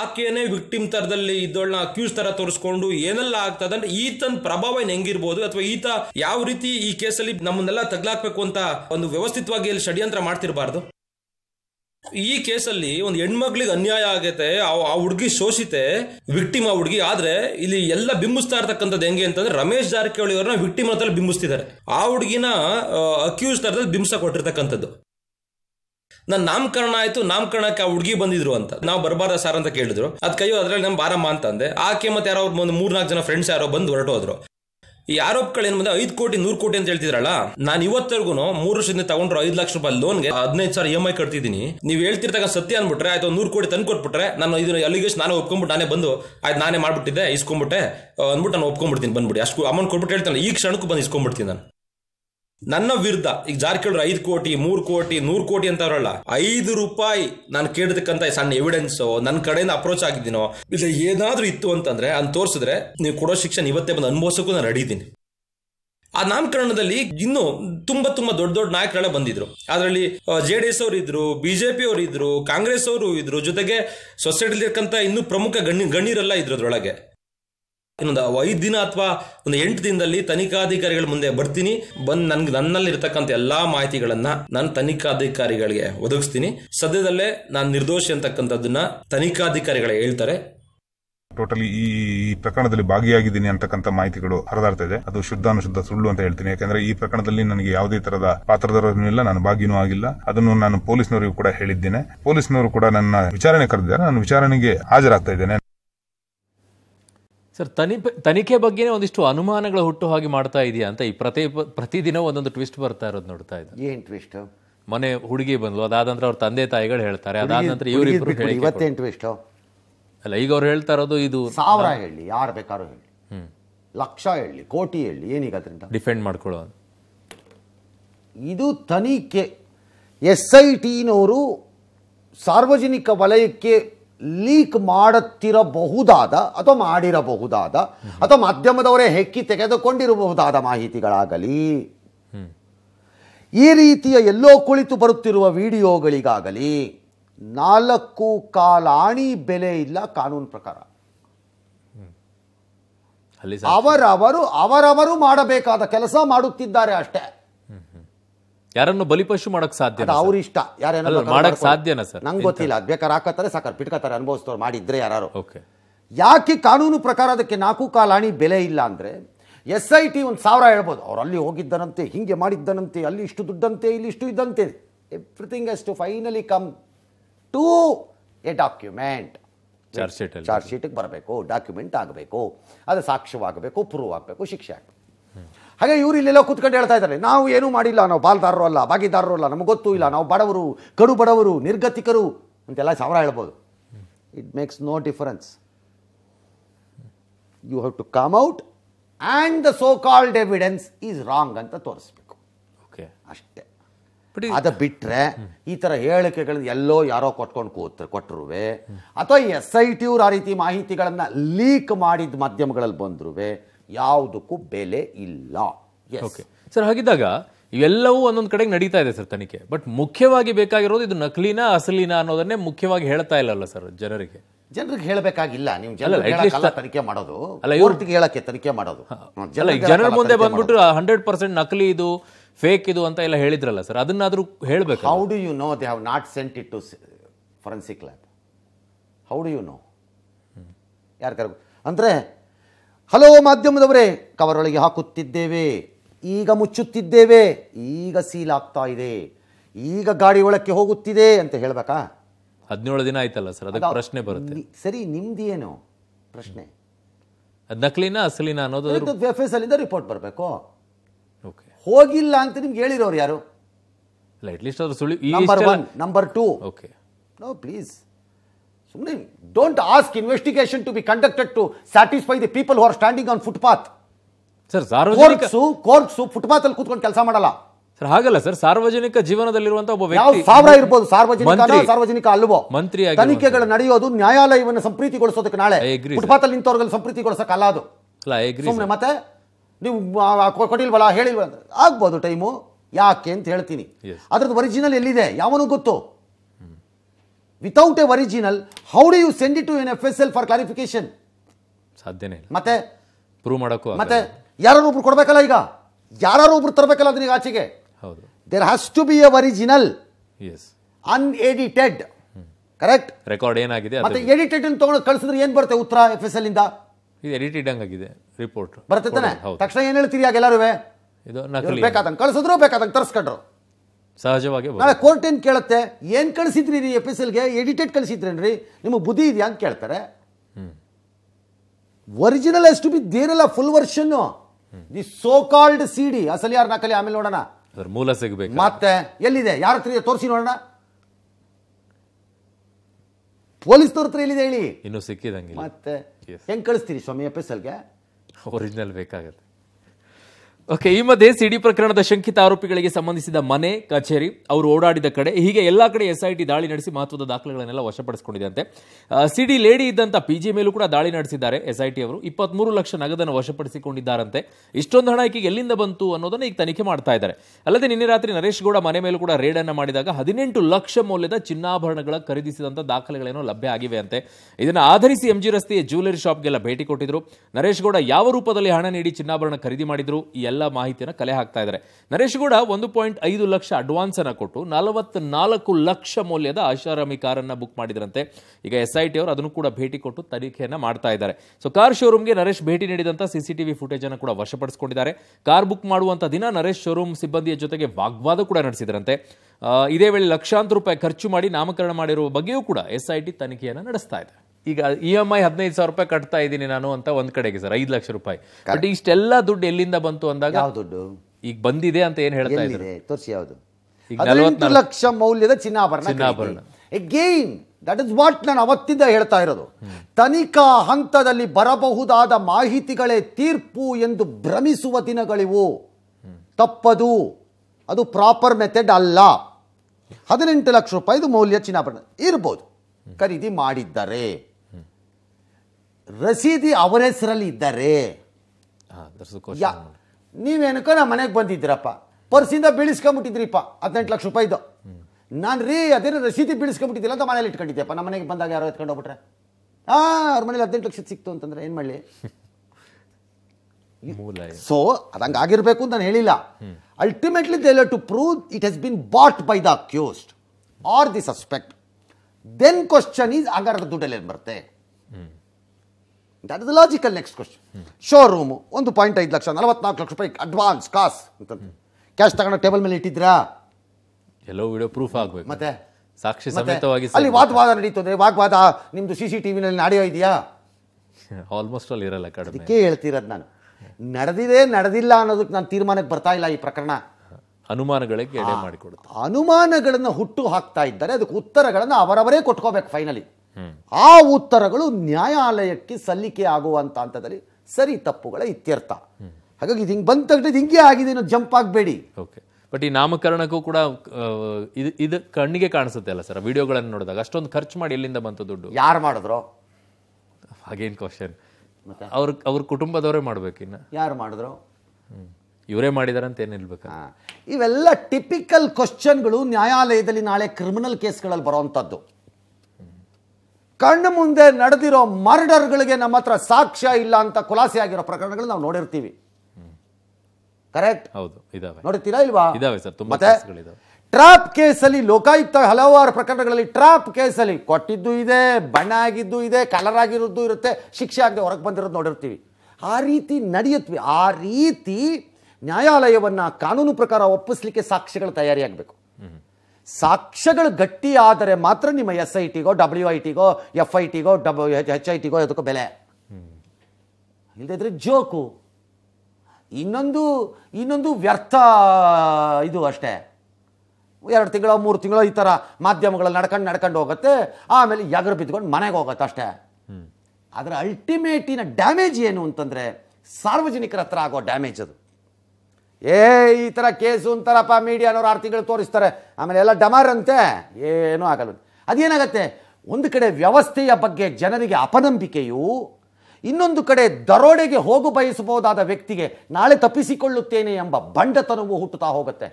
ಆಕೆಯೇ ವಿಕ್ಟಿಮ್ ತರದಲ್ಲಿ ಇದ್ದೋಳ್ನ ಅಕ್ಯೂಸ್ ತರ ತೋರಿಸ್ಕೊಂಡು ಏನೆಲ್ಲ ಅಂದ್ರೆ ಈತನ ಪ್ರಭಾವ ಹೆಂಗಿರ್ಬೋದು ಅಥವಾ ಈತ ಯಾವ ರೀತಿ ಈ ಕೇಸಲ್ಲಿ ನಮ್ಮನ್ನೆಲ್ಲ ತಗ್ಲಾಕ್ಬೇಕು ಅಂತ ಒಂದು ವ್ಯವಸ್ಥಿತವಾಗಿ ಇಲ್ಲಿ ಷಡ್ಯಂತ್ರ ಮಾಡ್ತಿರಬಾರ್ದು ಈ ಕೇಸಲ್ಲಿ ಒಂದು ಹೆಣ್ಮಗ್ಳಿಗೆ ಅನ್ಯಾಯ ಆಗೈತೆ ಆ ಹುಡುಗಿ ಶೋಷಿತೆ ವಿಕ್ಟಿಮ್ ಆ ಹುಡುಗಿ ಆದ್ರೆ ಇಲ್ಲಿ ಎಲ್ಲ ಬಿಂಬಿಸ್ತಾ ಇರ್ತಕ್ಕಂಥದ್ದು ಹೆಂಗೆ ಅಂತಂದ್ರೆ ರಮೇಶ್ ಜಾರಕಿಹೊಳಿ ಅವ್ರನ್ನ ವಿಕ್ಟಿಮ್ ಹತ್ರ ಬಿಂಬಿಸ್ತಿದ್ದಾರೆ ಆ ಹುಡುಗಿನ ಅಕ್ಯೂಸ್ ತರದಲ್ಲಿ ಬಿಂಬಿಸ ಕೊಟ್ಟಿರ್ತಕ್ಕಂಥದ್ದು ನನ್ನ ನಾಮಕರಣ ಆಯ್ತು ನಾಮಕರಣಕ್ಕೆ ಆ ಹುಡುಗಿ ಬಂದಿದ್ರು ಅಂತ ನಾವು ಬರಬಾರ ಸಾರ್ ಅಂತ ಕೇಳಿದ್ರು ಅದ್ ಕೈಯೋ ಅದ್ರಲ್ಲಿ ನಮ್ ಬಾರಮ್ಮ ಅಂದೆ ಆಕೆ ಮತ್ತೆ ಯಾರೋ ಒಂದು ಮೂರ್ನಾಲ್ಕು ಜನ ಫ್ರೆಂಡ್ಸ್ ಯಾರೋ ಬಂದು ಹೊರಟೋದ್ರು ಈ ಏನ್ ಬಂದ್ರೆ ಐದು ಕೋಟಿ ನೂರು ಕೋಟಿ ಅಂತ ಹೇಳ್ತಿದ್ರಲ್ಲ ನಾನು ಇವತ್ತರ್ಗು ಮೂರು ವರ್ಷದಿಂದ ತಗೊಂಡ್ರು ಐದು ಲಕ್ಷ ರೂಪಾಯಿ ಲೋನ್ಗೆ ಹದಿನೈದು ಸಾವಿರ ಇ e ಎಮ್ ಐ ಕಟ್ತಿದ್ದೀನಿ ನೀವು ಸತ್ಯ ಅನ್ಬಿಟ್ರೆ ಆಯ್ತು ನೂರು ಕೋಟಿ ತಂದು ಕೊಟ್ಬಿಟ್ರೆ ನಾನು ಇದನ್ನ ಅಲಿಗೇಷನ್ ನಾನು ಒಪ್ಕೊಂಡ್ಬಿಟ್ಟು ನಾನೇ ಬಂದು ಆಯ್ತು ನಾನೇ ಮಾಡ್ಬಿಟ್ಟಿದ್ದೆ ಇಸ್ಕೊಂಡ್ಬಿಟ್ಟೆ ಅಂದ್ಬಿಟ್ಟು ನಾನು ಒಪ್ಕೊಂಡ್ಬಿಡ್ತೀನಿ ಬಂದ್ಬಿಡಿ ಅಷ್ಟು ಅಮೌಂಟ್ ಕೊಟ್ಬಿಟ್ಟು ಹೇಳ್ತಾನೆ ಈ ಕ್ಷಣಕ್ಕೂ ಬಂದು ಇಸ್ಕೊಂಡ್ಬಿಡ್ತೀನಿ ನಾನು ನನ್ನ ವಿರುದ್ಧ ಈಗ ಜಾರ್ಖಂಡ್ ಐದು ಕೋಟಿ ಮೂರು ಕೋಟಿ ನೂರು ಕೋಟಿ ಅಂತ ಅವರಲ್ಲ ಐದು ರೂಪಾಯಿ ನಾನು ಕೇಳಿದಕ್ಕಂತ ಸಣ್ಣ ಎವಿಡೆನ್ಸ್ ನನ್ನ ಕಡೆಯಿಂದ ಅಪ್ರೋಚ್ ಆಗಿದ್ದೀನೋ ಇಲ್ಲ ಏನಾದರೂ ಇತ್ತು ಅಂತಂದ್ರೆ ಅದನ್ನ ತೋರಿಸಿದ್ರೆ ನೀವು ಕೊಡೋ ಶಿಕ್ಷಣ ಇವತ್ತೇ ಬಂದು ಅನುಭವಿಸೋಕ್ಕೂ ನಾನು ರೆಡಿದ್ದೀನಿ ಆ ನಾಮಕರಣದಲ್ಲಿ ಇನ್ನು ತುಂಬಾ ತುಂಬಾ ದೊಡ್ಡ ದೊಡ್ಡ ನಾಯಕರೆಲ್ಲ ಬಂದಿದ್ರು ಅದರಲ್ಲಿ ಜೆ ಡಿ ಎಸ್ ಅವರು ಇದ್ರು ಬಿಜೆಪಿ ಅವರು ಇದ್ರು ಕಾಂಗ್ರೆಸ್ ಅವರು ಇದ್ರು ಜೊತೆಗೆ ಸೊಸೈಟಿಲಿ ಇರ್ತಕ್ಕಂಥ ಇನ್ನೂ ಪ್ರಮುಖ ಗಣ್ಯ ಗಣ್ಯರೆಲ್ಲ ಇದ್ರು ಅದರೊಳಗೆ ಇನ್ನೊಂದು ಐದು ದಿನ ಅಥವಾ ಒಂದು ಎಂಟು ದಿನದಲ್ಲಿ ತನಿಖಾಧಿಕಾರಿಗಳ ಮುಂದೆ ಬರ್ತೀನಿ ಬಂದು ನನ್ಗೆ ನನ್ನಲ್ಲಿ ಇರತಕ್ಕಂಥ ಎಲ್ಲಾ ಮಾಹಿತಿಗಳನ್ನ ನಾನು ತನಿಖಾಧಿಕಾರಿಗಳಿಗೆ ಒದಗಿಸ್ತೀನಿ ಸದ್ಯದಲ್ಲೇ ನಾನು ನಿರ್ದೋಷಿ ಅಂತಕ್ಕಂಥದ್ದನ್ನ ತನಿಖಾಧಿಕಾರಿಗಳೇ ಹೇಳ್ತಾರೆ ಟೋಟಲಿ ಈ ಪ್ರಕರಣದಲ್ಲಿ ಭಾಗಿಯಾಗಿದ್ದೀನಿ ಅಂತಕ್ಕಂಥ ಮಾಹಿತಿಗಳು ಹರಿದಾಡ್ತಾ ಇದೆ ಅದು ಅನುಶುದ್ಧ ಸುಳ್ಳು ಅಂತ ಹೇಳ್ತೀನಿ ಯಾಕಂದ್ರೆ ಈ ಪ್ರಕರಣದಲ್ಲಿ ನನಗೆ ಯಾವುದೇ ತರದ ಪಾತ್ರಧಾರನೂ ಇಲ್ಲ ನಾನು ಭಾಗಿಯೂ ಆಗಿಲ್ಲ ಅದನ್ನು ನಾನು ಪೊಲೀಸ್ನವರಿಗೂ ಕೂಡ ಹೇಳಿದ್ದೇನೆ ಪೊಲೀಸ್ನವರು ಕೂಡ ನನ್ನ ವಿಚಾರಣೆ ಕರೆದಿದ್ದಾರೆ ನಾನು ವಿಚಾರಣೆಗೆ ಹಾಜರಾಗ್ತಾ ಇದ್ದೇನೆ ಸರ್ ತನಿ ತನಿಖೆ ಬಗ್ಗೆನೇ ಒಂದಿಷ್ಟು ಅನುಮಾನಗಳು ಹುಟ್ಟು ಹಾಗೆ ಮಾಡ್ತಾ ಇದೆಯಾ ಅಂತ ಈ ಪ್ರತಿ ಪ್ರತಿದಿನ ಒಂದೊಂದು ಟ್ವಿಸ್ಟ್ ಬರ್ತಾ ಇರೋದು ನೋಡ್ತಾ ಇದ್ದೆ ಏನು ಟ್ವಿಸ್ಟ್ ಮನೆ ಹುಡುಗಿ ಬಂದ್ಲು ಅದಾದ ನಂತರ ಅವ್ರ ತಂದೆ ತಾಯಿಗಳು ಹೇಳ್ತಾರೆ ಅದಾದ ನಂತರ ಇವರಿಬ್ರು ಇವತ್ತೇನು ಟ್ವಿಸ್ಟ್ ಅಲ್ಲ ಈಗ ಅವ್ರು ಹೇಳ್ತಾ ಇರೋದು ಇದು ಸಾವಿರ ಹೇಳಿ ಯಾರು ಬೇಕಾದ್ರೂ ಹೇಳಿ ಲಕ್ಷ ಹೇಳಿ ಕೋಟಿ ಹೇಳಿ ಏನೀಗ ಅದರಿಂದ ಡಿಫೆಂಡ್ ಮಾಡ್ಕೊಳ್ಳೋ ಇದು ತನಿಖೆ ಎಸ್ ಐ ಟಿನವರು ಸಾರ್ವಜನಿಕ ವಲಯಕ್ಕೆ ಲೀಕ್ ಮಾಡುತ್ತಿರಬಹುದಾದ ಅಥವಾ ಮಾಡಿರಬಹುದಾದ ಅಥವಾ ಮಾಧ್ಯಮದವರೇ ಹೆಕ್ಕಿ ತೆಗೆದುಕೊಂಡಿರಬಹುದಾದ ಮಾಹಿತಿಗಳಾಗಲಿ ಈ ರೀತಿಯ ಎಲ್ಲೋ ಕುಳಿತು ಬರುತ್ತಿರುವ ವಿಡಿಯೋಗಳಿಗಾಗಲಿ ನಾಲ್ಕು ಕಾಲಾಣಿ ಬೆಲೆ ಇಲ್ಲ ಕಾನೂನು ಪ್ರಕಾರ ಅವರವರು ಅವರವರು ಮಾಡಬೇಕಾದ ಕೆಲಸ ಮಾಡುತ್ತಿದ್ದಾರೆ ಅಷ್ಟೇ ಯಾರನ್ನು ಬಲಿಪಶು ಮಾಡಕ್ ಸಾಧ್ಯ ಅವ್ರ ಇಷ್ಟ ಯಾರೇನೋ ಮಾಡಕ್ ಸಾಧ್ಯನಾ ಸರ್ ನಂಗೆ ಗೊತ್ತಿಲ್ಲ ಬೇಕಾದ್ರೆ ಹಾಕತ್ತಾರೆ ಸಾಕಾರ ಪಿಟ್ಕತ್ತಾರೆ ಅನುಭವಿಸ್ತವ್ರು ಮಾಡಿದ್ರೆ ಯಾರು ಓಕೆ ಯಾಕೆ ಕಾನೂನು ಪ್ರಕಾರ ಅದಕ್ಕೆ ನಾಲ್ಕು ಕಾಲಾಣಿ ಬೆಲೆ ಇಲ್ಲ ಅಂದ್ರೆ ಎಸ್ ಐ ಟಿ ಒಂದು ಸಾವಿರ ಹೇಳ್ಬೋದು ಅವ್ರು ಅಲ್ಲಿ ಹೋಗಿದ್ದನಂತೆ ಹಿಂಗೆ ಮಾಡಿದ್ದನಂತೆ ಅಲ್ಲಿ ಇಷ್ಟು ದುಡ್ಡಂತೆ ಇಲ್ಲಿ ಇಷ್ಟು ಇದ್ದಂತೆ everything has to finally come to a document charge sheet charge ಶೀಟಿಗೆ ಬರಬೇಕು ಡಾಕ್ಯುಮೆಂಟ್ ಆಗಬೇಕು ಅದು ಸಾಕ್ಷ್ಯವಾಗಬೇಕು ಪ್ರೂವ್ ಆಗಬೇಕು ಶಿಕ್ಷೆ ಆಗಬೇಕು ಹಾಗೆ ಇವರು ಇಲ್ಲೆಲ್ಲ ಕೂತ್ಕೊಂಡು ಹೇಳ್ತಾ ಇದ್ದಾರೆ ನಾವು ಏನೂ ಮಾಡಿಲ್ಲ ನಾವು ಪಾಲ್ದಾರರು ಅಲ್ಲ ಭಾಗಿದಾರರು ಅಲ್ಲ ನಮಗೆ ಗೊತ್ತೂ ಇಲ್ಲ ನಾವು ಬಡವರು ಕಡು ಬಡವರು ನಿರ್ಗತಿಕರು ಅಂತೆಲ್ಲ ಸಾವಿರ ಹೇಳ್ಬೋದು it makes no difference you have to come out and the so called evidence is wrong ಅಂತ ತೋರಿಸ್ಬೇಕು ಓಕೆ ಅಷ್ಟೇ ಅದು ಬಿಟ್ಟರೆ ಈ ಥರ ಹೇಳಿಕೆಗಳನ್ನ ಎಲ್ಲೋ ಯಾರೋ ಕೊಟ್ಕೊಂಡು ಕೂತ್ ಕೊಟ್ಟರುವೆ ಅಥವಾ ಎಸ್ ಐ ಅವ್ರು ಆ ರೀತಿ ಮಾಹಿತಿಗಳನ್ನು ಲೀಕ್ ಮಾಡಿದ ಮಾಧ್ಯಮಗಳಲ್ಲಿ ಬಂದ್ರುವೆ ಯಾವುದಕ್ಕೂ ಬೆಲೆ ಇಲ್ಲ ಓಕೆ ಸರ್ ಹಾಗಿದ್ದಾಗ ಇವೆಲ್ಲವೂ ಒಂದೊಂದು ಕಡೆಗೆ ನಡೀತಾ ಇದೆ ಸರ್ ತನಿಖೆ ಬಟ್ ಮುಖ್ಯವಾಗಿ ಬೇಕಾಗಿರೋದು ಇದು ನಕಲಿನ ಅಸಲಿನ ಅನ್ನೋದನ್ನೇ ಮುಖ್ಯವಾಗಿ ಹೇಳ್ತಾ ಇಲ್ಲಲ್ಲ ಸರ್ ಜನರಿಗೆ ಜನರಿಗೆ ಹೇಳಬೇಕಾಗಿಲ್ಲ ನೀವು ತನಿಖೆ ಮಾಡೋದು ಅಲ್ಲ ಇವ್ರಿಗೆ ಹೇಳಕ್ಕೆ ತನಿಖೆ ಮಾಡೋದು ಜನರ ಮುಂದೆ ಬಂದ್ಬಿಟ್ಟು ಹಂಡ್ರೆಡ್ ಪರ್ಸೆಂಟ್ ನಕಲಿ ಇದು ಫೇಕ್ ಇದು ಅಂತ ಎಲ್ಲ ಹೇಳಿದ್ರಲ್ಲ ಸರ್ ಅದನ್ನಾದರೂ ಹೇಳಬೇಕು how do you know they have not sent it to forensic lab how do you know ಯಾರು ಕರ್ ಅಂದರೆ ಹಲೋ ಮಾಧ್ಯಮದವರೇ ಕವರೊಳಗೆ ಹಾಕುತ್ತಿದ್ದೇವೆ ಈಗ ಮುಚ್ಚುತ್ತಿದ್ದೇವೆ ಈಗ ಸೀಲ್ ಆಗ್ತಾ ಇದೆ ಈಗ ಗಾಡಿ ಒಳಕ್ಕೆ ಹೋಗುತ್ತಿದೆ ಅಂತ ಹೇಳ್ಬೇಕಾ ಹದಿನೇಳು ದಿನ ಆಯ್ತಲ್ಲ ಸರ್ ಅದಕ್ಕೆ ಪ್ರಶ್ನೆ ಬರುತ್ತೆ ಸರಿ ಏನು ಪ್ರಶ್ನೆ ಅದು ನಕಲಿನ ಅಸಲಿನ ಅನ್ನೋದು ಎಫ್ ಎಸ್ ಅಲ್ಲಿಂದ ರಿಪೋರ್ಟ್ ಬರಬೇಕು ಓಕೆ ಹೋಗಿಲ್ಲ ಅಂತ ನಿಮ್ಗೆ ಹೇಳಿರೋರು ಯಾರು ಸುಳ್ಳು ಅಟ್ಲೀಸ್ಟ್ ಅವರು ಸುಳಿ number one number two okay no please ಸುಮ್ಮನೆ don't ask investigation to be conducted to satisfy the people who are standing on footpath sir courts courts footpath ಅಲ್ಲಿ ಕೂತ್ಕೊಂಡು ಕೆಲಸ ಮಾಡಲ್ಲ ಸರ್ ಹಾಗಲ್ಲ ಸರ್ ಸಾರ್ವಜನಿಕ ಜೀವನದಲ್ಲಿರುವಂತಹ ಒಬ್ಬ ವ್ಯಕ್ತಿ ಸಾವಿರ ಇರ್ಬೋದು ಸಾರ್ವಜನಿಕ ಸಾರ್ವಜನಿಕ ಅಲ್ವೋ ಮಂತ್ರಿ ತನಿಖೆಗಳು ನಡೆಯೋದು ನ್ಯಾಯಾಲಯವನ್ನು ಸಂಪ್ರೀತಿಗೊಳಿಸೋದಕ್ಕೆ ನಾಳೆ ಫುಟ್ಪಾತ್ ಅಲ್ಲಿ ನಿಂತವ್ರಿಗೆ ಸಂಪ್ರೀತಿಗೊಳಿಸಕ್ಕಲ್ಲ ಅದು ಸುಮ್ಮನೆ ಮತ್ತೆ ನೀವು ಕೊಟ್ಟಿಲ್ವಲ್ಲ ಹೇಳಿಲ್ವಲ್ಲ ಆಗ್ಬೋದು ಟೈಮು ಯಾಕೆ ಅಂತ ಹೇಳ್ತೀನಿ ಅದ್ರದ್ದು ಒರಿಜಿನಲ್ ಎಲ್ಲಿದೆ ಯಾವನು ಗೊತ್ತು without a original how do you send it to N F S L for clarification ಸಾಧ್ಯನೇ ಮತ್ತೆ ಪ್ರೂವ್ ಮಾಡೋಕ್ಕೂ ಮತ್ತೆ ಯಾರೋ ಒಬ್ರು ಕೊಡಬೇಕಲ್ಲ ಈಗ ಯಾರು ಒಬ್ರು ತರಬೇಕಲ್ಲ ಅದನ್ನ ಆಚೆಗೆ ಹೌದು there has to be a original as unedited correct record ಏನಾಗಿದೆ ಮತ್ತೆ ಎಡಿಟೆಡ್ ಅಂತ ತಗೊಂಡು ಕಳಿಸಿದ್ರೆ ಏನು ಬರುತ್ತೆ ಉತ್ತರ ಎಫ್ ಎಸ್ ಎಲ್ ಇಂದ ಇದು ಎಡಿಟೆಡ್ ಹಂಗಾಗಿದೆ ರಿಪೋರ್ಟ್ ಬರುತ್ತೆ ತಾನೆ ತಕ್ಷಣ ಏನು ಹೇಳ್ತೀರಿ ಆಗ ಎಲ್ಲರೂ ಇದು ಬೇಕಾದಂಗೆ ಕಳಿಸಿದ್ರು ಬೇಕಾದಂಗೆ ತರಿಸ್ಕೊಂಡ್ರು ಸಹಜವಾಗಿ ನಾಳೆ ಕೋರ್ಟ್ ಏನು ಕೇಳುತ್ತೆ ಏನು ಕಳಿಸಿದ್ರಿ ರೀ ಎಫ್ ಎಸ್ ಎಲ್ಗೆ ಎಡಿಟೆಡ್ ಕಳಿಸಿದ್ರೇನ್ರಿ ನಿಮ್ಮ ಬುದ್ಧಿ ಇದೆಯಾ ಅಂತ ಕೇಳ್ತಾರೆ ಒರಿಜಿನಲ್ ಎಷ್ಟು ಬಿ ದೇರಲ್ಲ ಫುಲ್ ವರ್ಷನ್ನು the so called C D ಅಸಲಿ ಯಾರು ನಕಲಿ ಆಮೇಲೆ ನೋಡೋಣ ಮೂಲ ಸಿಗಬೇಕು ಮತ್ತೆ ಎಲ್ಲಿದೆ ಯಾರ ಹತ್ರ ಇದೆ ತೋರಿಸಿ ನೋಡೋಣ ಪೊಲೀಸ್ ತೋರ್ತಾರೆ ಎಲ್ಲಿದೆ ಹೇಳಿ ಇನ್ನು ಸಿಕ್ಕಿದಂಗೆ ಮತ್ತೆ ಹೆಂಗೆ ಕಳಿಸ್ತೀರಿ ಸ್ವಾಮಿ ಎಫ್ ಎಸ್ ಎಲ್ಗೆ ಒರಿಜಿನಲ್ ಬೇಕಾಗುತ್ತೆ ಓಕೆ ಈ ಮಧ್ಯೆ ಸಿಡಿ ಪ್ರಕರಣದ ಶಂಕಿತ ಆರೋಪಿಗಳಿಗೆ ಸಂಬಂಧಿಸಿದ ಮನೆ ಕಚೇರಿ ಅವರು ಓಡಾಡಿದ ಕಡೆ ಹೀಗೆ ಎಲ್ಲಾ ಕಡೆ ಎಸ್ಐಟಿ ದಾಳಿ ನಡೆಸಿ ಮಹತ್ವದ ದಾಖಲೆಗಳನ್ನೆಲ್ಲ ವಶಪಡಿಸಿಕೊಂಡಿದೆ ಸಿಡಿ ಲೇಡಿ ಇದ್ದಂತ ಪಿಜಿ ಮೇಲೂ ಕೂಡ ದಾಳಿ ನಡೆಸಿದ್ದಾರೆ ಎಸ್ಐಟಿ ಅವರು ಇಪ್ಪತ್ಮೂರು ಲಕ್ಷ ನಗದನ್ನು ವಶಪಡಿಸಿಕೊಂಡಿದ್ದಾರಂತೆ ಇಷ್ಟೊಂದು ಹಣ ಈಕೆಗೆ ಎಲ್ಲಿಂದ ಬಂತು ಅನ್ನೋದನ್ನು ಈಗ ತನಿಖೆ ಮಾಡ್ತಾ ಇದ್ದಾರೆ ಅಲ್ಲದೆ ನಿನ್ನೆ ರಾತ್ರಿ ನರೇಶ್ ಗೌಡ ಮನೆ ಮೇಲೂ ಕೂಡ ರೇಡ್ ಅನ್ನು ಮಾಡಿದಾಗ ಹದಿನೆಂಟು ಲಕ್ಷ ಮೌಲ್ಯದ ಚಿನ್ನಾಭರಣಗಳ ಖರೀದಿಸಿದಂತಹ ದಾಖಲೆಗಳೇನೋ ಲಭ್ಯ ಆಗಿವೆ ಅಂತೆ ಇದನ್ನು ಆಧರಿಸಿ ಎಂಜಿ ರಸ್ತೆಯ ಜ್ಯುವೆಲರಿ ಶಾಪ್ಗೆಲ್ಲ ಭೇಟಿ ಕೊಟ್ಟಿದ್ರು ನರೇಶ್ ಗೌಡ ಯಾವ ರೂಪದಲ್ಲಿ ಹಣ ನೀಡಿ ಚಿನ್ನಾಭರಣ ಖರೀದಿ ಮಾಡಿದ್ರು ಈ ಎಲ್ಲ ಮಾಹಿತಿಯನ್ನು ಕಲೆ ಹಾಕ್ತಾ ಇದ್ದಾರೆ ನರೇಶ್ ಕೂಡ ಒಂದು ಪಾಯಿಂಟ್ ಐದು ಲಕ್ಷ ಅಡ್ವಾನ್ಸನ್ನು ಕೊಟ್ಟು ನಾಲ್ಕು ಲಕ್ಷ ಮೌಲ್ಯದ ಆಶಾರಾಮಿ ಕಾರನ್ನು ಬುಕ್ ಮಾಡಿದ್ರಂತೆ ಈಗ ಎಸ್ ಐ ಟಿ ಅವರು ಅದನ್ನು ಕೂಡ ಭೇಟಿ ಕೊಟ್ಟು ತನಿಖೆಯನ್ನು ಮಾಡ್ತಾ ಇದ್ದಾರೆ ಸೊ ಕಾರ್ ಶೋರೂಮ್ಗೆ ನರೇಶ್ ಭೇಟಿ ನೀಡಿದಂಥ ಸಿಸಿಟಿವಿ ಫುಟೇಜನ್ನು ಕೂಡ ವಶಪಡಿಸಿಕೊಂಡಿದ್ದಾರೆ ಕಾರ್ ಬುಕ್ ಮಾಡುವಂಥ ದಿನ ನರೇಶ್ ಶೋರೂಮ್ ಸಿಬ್ಬಂದಿಯ ಜೊತೆಗೆ ವಾಗ್ವಾದ ಕೂಡ ನಡೆಸಿದ್ರಂತೆ ಇದೇ ವೇಳೆ ಲಕ್ಷಾಂತರ ರೂಪಾಯಿ ಖರ್ಚು ಮಾಡಿ ನಾಮಕರಣ ಮಾಡಿರುವ ಬಗ್ಗೆಯೂ ಕೂಡ ಎಸ್ಐಟಿ ತನಿಖೆಯನ್ನು ನಡೆಸ್ತಾ ಇದೆ ಈಗ ಇ ಎಮ್ ಐ ಹದಿನೈದು ಸಾವಿರ ರೂಪಾಯಿ ಕಟ್ತಾ ಇದ್ದೀನಿ ನಾನು ಅಂತ ಒಂದು ಕಡೆಗೆ ಸರ್ ಐದು ಲಕ್ಷ ರೂಪಾಯಿ ಬಟ್ ಇಷ್ಟೆಲ್ಲ ದುಡ್ಡು ಎಲ್ಲಿಂದ ಬಂತು ಅಂದಾಗ ಯಾವ ದುಡ್ಡು ಈಗ ಬಂದಿದೆ ಅಂತ ಏನು ಹೇಳ್ತಾ ಇದ್ದಾರೆ ತೋರಿಸಿ ಯಾವುದು ನಲವತ್ತು ಲಕ್ಷ ಮೌಲ್ಯದ ಚಿನ್ನಾಭರಣ ಚಿನ್ನಾಭರಣ ಗೇಮ್ ದಟ್ ಇಸ್ ವಾಟ್ ನಾನು ಅವತ್ತಿಂದ ಹೇಳ್ತಾ ಇರೋದು ತನಿಖಾ ಹಂತದಲ್ಲಿ ಬರಬಹುದಾದ ಮಾಹಿತಿಗಳೇ ತೀರ್ಪು ಎಂದು ಭ್ರಮಿಸುವ ದಿನಗಳಿವು ತಪ್ಪದು ಅದು ಪ್ರಾಪರ್ ಮೆಥಡ್ ಅಲ್ಲ ಹದಿನೆಂಟು ಲಕ್ಷ ರೂಪಾಯಿದು ಮೌಲ್ಯ ಚಿನ್ನಾಭರಣ ಇರ್ಬೋದು ಖರೀದಿ ಮಾಡಿದ್ದಾರೆ ರಸೀದಿ ಅವರ ಹೆಸರಲ್ಲಿ ಇದ್ದಾರೆ ನೀವೇನಕ್ಕೋ ನಮ್ಮ ಮನೆಗೆ ಬಂದಿದ್ದೀರಪ್ಪ ಪರ್ಸಿಂದ ಬೀಳಿಸ್ಕೊಂಬಿಟ್ಟಿದ್ರಿಪ್ಪ ಹದಿನೆಂಟು ಲಕ್ಷ ರೂಪಾಯಿದು ನಾನು ರೀ ಅದೇನು ರಸೀದಿ ಬೀಳಿಸ್ಕೊಂಬಿಟ್ಟಿದ್ದಿಲ್ಲ ಅಂತ ಮನೇಲಿ ಇಟ್ಕೊಂಡಿದ್ದೆಪ್ಪ ನಮ್ಮ ಮನೆಗೆ ಬಂದಾಗ ಯಾರೋ ಎತ್ಕೊಂಡು ಹೋಗ್ಬಿಟ್ರೆ ಹಾಂ ಅವ್ರ ಮನೇಲಿ ಹದಿನೆಂಟು ಲಕ್ಷ ಸಿಕ್ತು ಅಂತಂದ್ರೆ ಏನು ಮಾಡಲಿ ಸೊ ಅದಂಗೆ ಆಗಿರಬೇಕು ಅಂತ ನಾನು ಹೇಳಿಲ್ಲ ultimately they to prove it has been bought by the accused or the suspect then question is ಆಗಾರದ ದುಡ್ಡಲ್ಲಿ ಏನು ಬರುತ್ತೆ that is logical next question showroom ಒಂದು ಪಾಯಿಂಟ್ ಐದು ಲಕ್ಷ ನಲವತ್ನಾಲ್ಕು ಲಕ್ಷ ರೂಪಾಯಿ ಅಡ್ವಾನ್ಸ್ ಕಾಸ್ ಅಂತ ಕ್ಯಾಶ್ ತಗೊಂಡು ಟೇಬಲ್ ಮೇಲೆ ಇಟ್ಟಿದ್ರಾ ಎಲ್ಲೋ ವಿಡಿಯೋ ಪ್ರೂಫ್ ಆಗಬೇಕು ಮತ್ತೆ ಸಾಕ್ಷಿ ಸಮೇತವಾಗಿ ಅಲ್ಲಿ ವಾಗ್ವಾದ ನಡೀತು ಅಂದರೆ ವಾಗ್ವಾದ ನಿಮ್ಮದು ಸಿ ಸಿ ಟಿ ವಿನಲ್ಲಿ ನಡೆಯೋ ಇದೆಯಾ ಆಲ್ಮೋಸ್ಟ್ ಅಲ್ಲಿ ಇರಲ್ಲ ಕಡೆ ಅದಕ್ಕೆ ಹೇಳ್ತಿರೋದು ನಾನು ನಡೆದಿದೆ ನಡೆದಿಲ್ಲ ಅನ್ನೋದಕ್ಕೆ ನಾನು ತೀರ್ಮಾನಕ್ಕೆ ಬರ್ತಾ ಇಲ್ಲ ಈ ಪ್ರಕರಣ ಅನುಮಾನಗಳಿಗೆ ಎಡೆ ಮಾಡಿಕೊಡುತ್ತೆ ಅನುಮಾನಗಳನ್ನು ಹುಟ್ಟು ಹಾಕ್ತಾ ಇದ್ದಾರೆ ಅದಕ್ಕೆ ಉತ್ತರಗಳನ್ನು ಅವರವರೇ ಕೊಟ್ಕೋಬೇಕು ಫೈನಲಿ ಆ ಉತ್ತರಗಳು ನ್ಯಾಯಾಲಯಕ್ಕೆ ಸಲ್ಲಿಕೆ ಆಗುವಂತ ಹಂತದಲ್ಲಿ ಸರಿ ತಪ್ಪುಗಳ ಇತ್ಯರ್ಥ ಹಾಗಾಗಿ ಇದು ಹಿಂಗೆ ಬಂದ ತಕ್ಷಣ ಹಿಂಗೆ ಆಗಿದೆ ಜಂಪ್ ಆಗಬೇಡಿ ಓಕೆ ಬಟ್ ಈ ನಾಮಕರಣಕ್ಕೂ ಕೂಡ ಇದು ಇದು ಕಣ್ಣಿಗೆ ಕಾಣಿಸುತ್ತೆ ಅಲ್ಲ ಸರ್ ವಿಡಿಯೋಗಳನ್ನು ನೋಡಿದಾಗ ಅಷ್ಟೊಂದು ಖರ್ಚು ಮಾಡಿ ಎಲ್ಲಿಂದ ಬಂತು ದುಡ್ಡು ಯಾರು ಮಾಡಿದ್ರು ಹಾಗೇನು ಕ್ವಶನ್ ಅವ್ರ ಅವ್ರ ಕುಟುಂಬದವರೇ ಇನ್ನು ಯಾರು ಮಾಡಿದ್ರು ಇವರೇ ಮಾಡಿದಾರೆ ಅಂತ ಏನು ಹೇಳ್ಬೇಕು ಇವೆಲ್ಲ ಟಿಪಿಕಲ್ ಕ್ವಶನ್ಗಳು ನ್ಯಾಯಾಲಯದಲ್ಲಿ ನಾಳೆ ಕ್ರಿಮಿನಲ್ ಕೇಸ್ಗಳಲ್ಲಿ ಬರೋವಂಥದ್ದು ಕಣ್ಣು ಮುಂದೆ ನಡೆದಿರೋ ಮರ್ಡರ್ಗಳಿಗೆ ನಮ್ಮ ಹತ್ರ ಸಾಕ್ಷ್ಯ ಇಲ್ಲ ಅಂತ ಖುಲಾಸೆ ಆಗಿರೋ ಪ್ರಕರಣಗಳು ನಾವು ನೋಡಿರ್ತೀವಿ ಕರೆಕ್ಟ್ ಹೌದು ಇದಾವೆ ಇಲ್ವಾ ಇದಾವೆ ಸರ್ ತುಂಬಾ ಟ್ರಾಪ್ ಕೇಸಲ್ಲಿ ಲೋಕಾಯುಕ್ತ ಹಲವಾರು ಪ್ರಕರಣಗಳಲ್ಲಿ ಟ್ರಾಪ್ ಕೇಸಲ್ಲಿ ಕೊಟ್ಟಿದ್ದು ಇದೆ ಬಣ್ಣ ಆಗಿದ್ದು ಇದೆ ಕಲರ್ ಆಗಿರೋದು ಇರುತ್ತೆ ಶಿಕ್ಷೆ ಆಗದೆ ಹೊರಗೆ ಬಂದಿರೋದು ನೋಡಿರ್ತೀವಿ ಆ ರೀತಿ ನಡೆಯುತ್ತೆ ಆ ರೀತಿ ನ್ಯಾಯಾಲಯವನ್ನು ಕಾನೂನು ಪ್ರಕಾರ ಒಪ್ಪಿಸ್ಲಿಕ್ಕೆ ಸಾಕ್ಷಿಗಳ ತಯಾರಿಯಾಗಬೇಕು ಸಾಕ್ಷ್ಯಗಳು ಗಟ್ಟಿಯಾದರೆ ಮಾತ್ರ ನಿಮ್ಮ ಎಸ್ ಐ ಟಿಗೋ ಡಬ್ಲ್ಯೂ ಐ ಟಿಗೋ ಎಫ್ ಐ ಟಿಗೋ ಡಬ್ಲ್ಯೂ ಎಚ್ ಐ ಟಿಗೋ ಅದಕ್ಕೂ ಬೆಲೆ ಇಲ್ಲದಿದ್ರೆ ಜೋಕು ಇನ್ನೊಂದು ಇನ್ನೊಂದು ವ್ಯರ್ಥ ಇದು ಅಷ್ಟೇ ಎರಡು ತಿಂಗಳು ಮೂರು ತಿಂಗಳು ಈ ಥರ ಮಾಧ್ಯಮಗಳಲ್ಲಿ ನಡ್ಕೊಂಡು ನಡ್ಕೊಂಡು ಹೋಗುತ್ತೆ ಆಮೇಲೆ ಎಗರು ಬಿದ್ಕೊಂಡು ಮನೆಗೆ ಹೋಗುತ್ತೆ ಅಷ್ಟೇ ಆದರೆ ಅಲ್ಟಿಮೇಟಿನ ಡ್ಯಾಮೇಜ್ ಏನು ಅಂತಂದರೆ ಸಾರ್ವಜನಿಕರ ಹತ್ರ ಆಗೋ ಡ್ಯಾಮೇಜ್ ಅದು ಏ ಈ ಥರ ಕೇಸು ಅಂತಾರಪ್ಪ ಮೀಡಿಯಾನವ್ರು ಆರು ತಿಂಗಳು ತೋರಿಸ್ತಾರೆ ಆಮೇಲೆ ಎಲ್ಲ ಡಮಾರ್ ಅಂತೆ ಏನೂ ಆಗಲ್ಲ ಅದೇನಾಗತ್ತೆ ಒಂದು ಕಡೆ ವ್ಯವಸ್ಥೆಯ ಬಗ್ಗೆ ಜನರಿಗೆ ಅಪನಂಬಿಕೆಯು ಇನ್ನೊಂದು ಕಡೆ ದರೋಡೆಗೆ ಹೋಗು ಬಯಸಬಹುದಾದ ವ್ಯಕ್ತಿಗೆ ನಾಳೆ ತಪ್ಪಿಸಿಕೊಳ್ಳುತ್ತೇನೆ ಎಂಬ ಬಂಡತನವು ಹುಟ್ಟುತ್ತಾ ಹೋಗುತ್ತೆ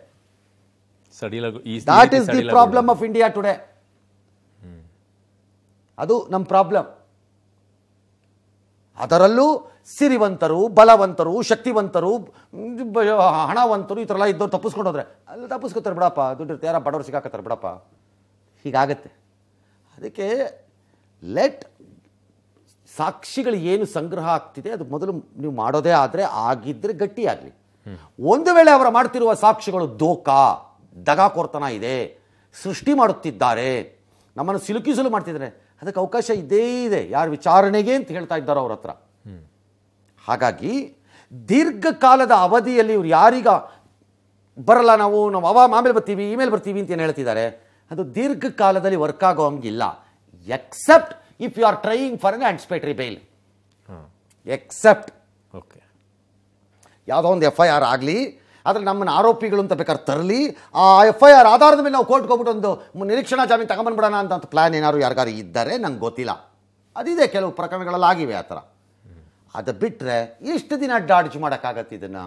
that is the problem of India today ಅದು ನಮ್ಮ ಪ್ರಾಬ್ಲಮ್ ಅದರಲ್ಲೂ ಸಿರಿವಂತರು ಬಲವಂತರು ಶಕ್ತಿವಂತರು ಹಣವಂತರು ಈ ಥರ ಎಲ್ಲ ಇದ್ದವ್ರು ತಪ್ಪಿಸ್ಕೊಂಡೋದ್ರೆ ಅಲ್ಲಿ ತಪ್ಪಿಸ್ಕೊತಾರೆ ಬಿಡಪ್ಪ ದುಡ್ಡು ಯಾರ ಬಡವ್ರು ಸಿಗಾಕತ್ತಾರೆ ಬಿಡಪ್ಪ ಹೀಗಾಗತ್ತೆ ಅದಕ್ಕೆ ಲೆಟ್ ಸಾಕ್ಷಿಗಳು ಏನು ಸಂಗ್ರಹ ಆಗ್ತಿದೆ ಅದು ಮೊದಲು ನೀವು ಮಾಡೋದೇ ಆದರೆ ಆಗಿದ್ದರೆ ಗಟ್ಟಿಯಾಗಲಿ ಒಂದು ವೇಳೆ ಅವರ ಮಾಡ್ತಿರುವ ಸಾಕ್ಷಿಗಳು ದಗಾ ದಗಾಕೋರ್ತನ ಇದೆ ಸೃಷ್ಟಿ ಮಾಡುತ್ತಿದ್ದಾರೆ ನಮ್ಮನ್ನು ಸಿಲುಕಿಸಲು ಮಾಡ್ತಿದ್ದಾರೆ ಅದಕ್ಕೆ ಅವಕಾಶ ಇದ್ದೇ ಇದೆ ಯಾರು ವಿಚಾರಣೆಗೆ ಅಂತ ಹೇಳ್ತಾ ಇದ್ದಾರೋ ಅವ್ರ ಹತ್ರ ಹಾಗಾಗಿ ದೀರ್ಘಕಾಲದ ಅವಧಿಯಲ್ಲಿ ಇವ್ರು ಯಾರೀಗ ಬರಲ್ಲ ನಾವು ನಾವು ಅವ ಆಮೇಲೆ ಬರ್ತೀವಿ ಇಮೇಲ್ ಬರ್ತೀವಿ ಅಂತ ಏನು ಹೇಳ್ತಿದ್ದಾರೆ ಅದು ದೀರ್ಘಕಾಲದಲ್ಲಿ ವರ್ಕ್ ಆಗೋ ಹಂಗಿಲ್ಲ except if you are trying for an anticipatory bail except okay ಯಾವುದೋ ಒಂದು ಎಫ್ ಐ ಆರ್ ಆಗಲಿ ಆದರೆ ನಮ್ಮನ್ನು ಆರೋಪಿಗಳು ಅಂತ ಬೇಕಾದ್ರೆ ತರಲಿ ಆ ಎಫ್ ಐ ಆರ್ ಆಧಾರದ ಮೇಲೆ ನಾವು ಕೋರ್ಟ್ಗೆ ಹೋಗ್ಬಿಟ್ಟು ಒಂದು ನಿರೀಕ್ಷಣಾ ಜಾಮೀನು ತಗೊಂಬಂದ್ಬಿಡೋಣ ಅಂತ ಅಂತ ಪ್ಲ್ಯಾನ್ ಏನಾದ್ರು ಯಾರಿಗಾರು ಇದ್ದಾರೆ ನಂಗೆ ಗೊತ್ತಿಲ್ಲ ಅದಿದೆ ಕೆಲವು ಪ್ರಕರಣಗಳಲ್ಲಾಗಿವೆ ಆಗಿವೆ ಆ ಥರ ಅದು ಬಿಟ್ಟರೆ ಎಷ್ಟು ದಿನ ಡಾಡ್ಜ್ ಮಾಡೋಕ್ಕಾಗತ್ತೆ ಇದನ್ನು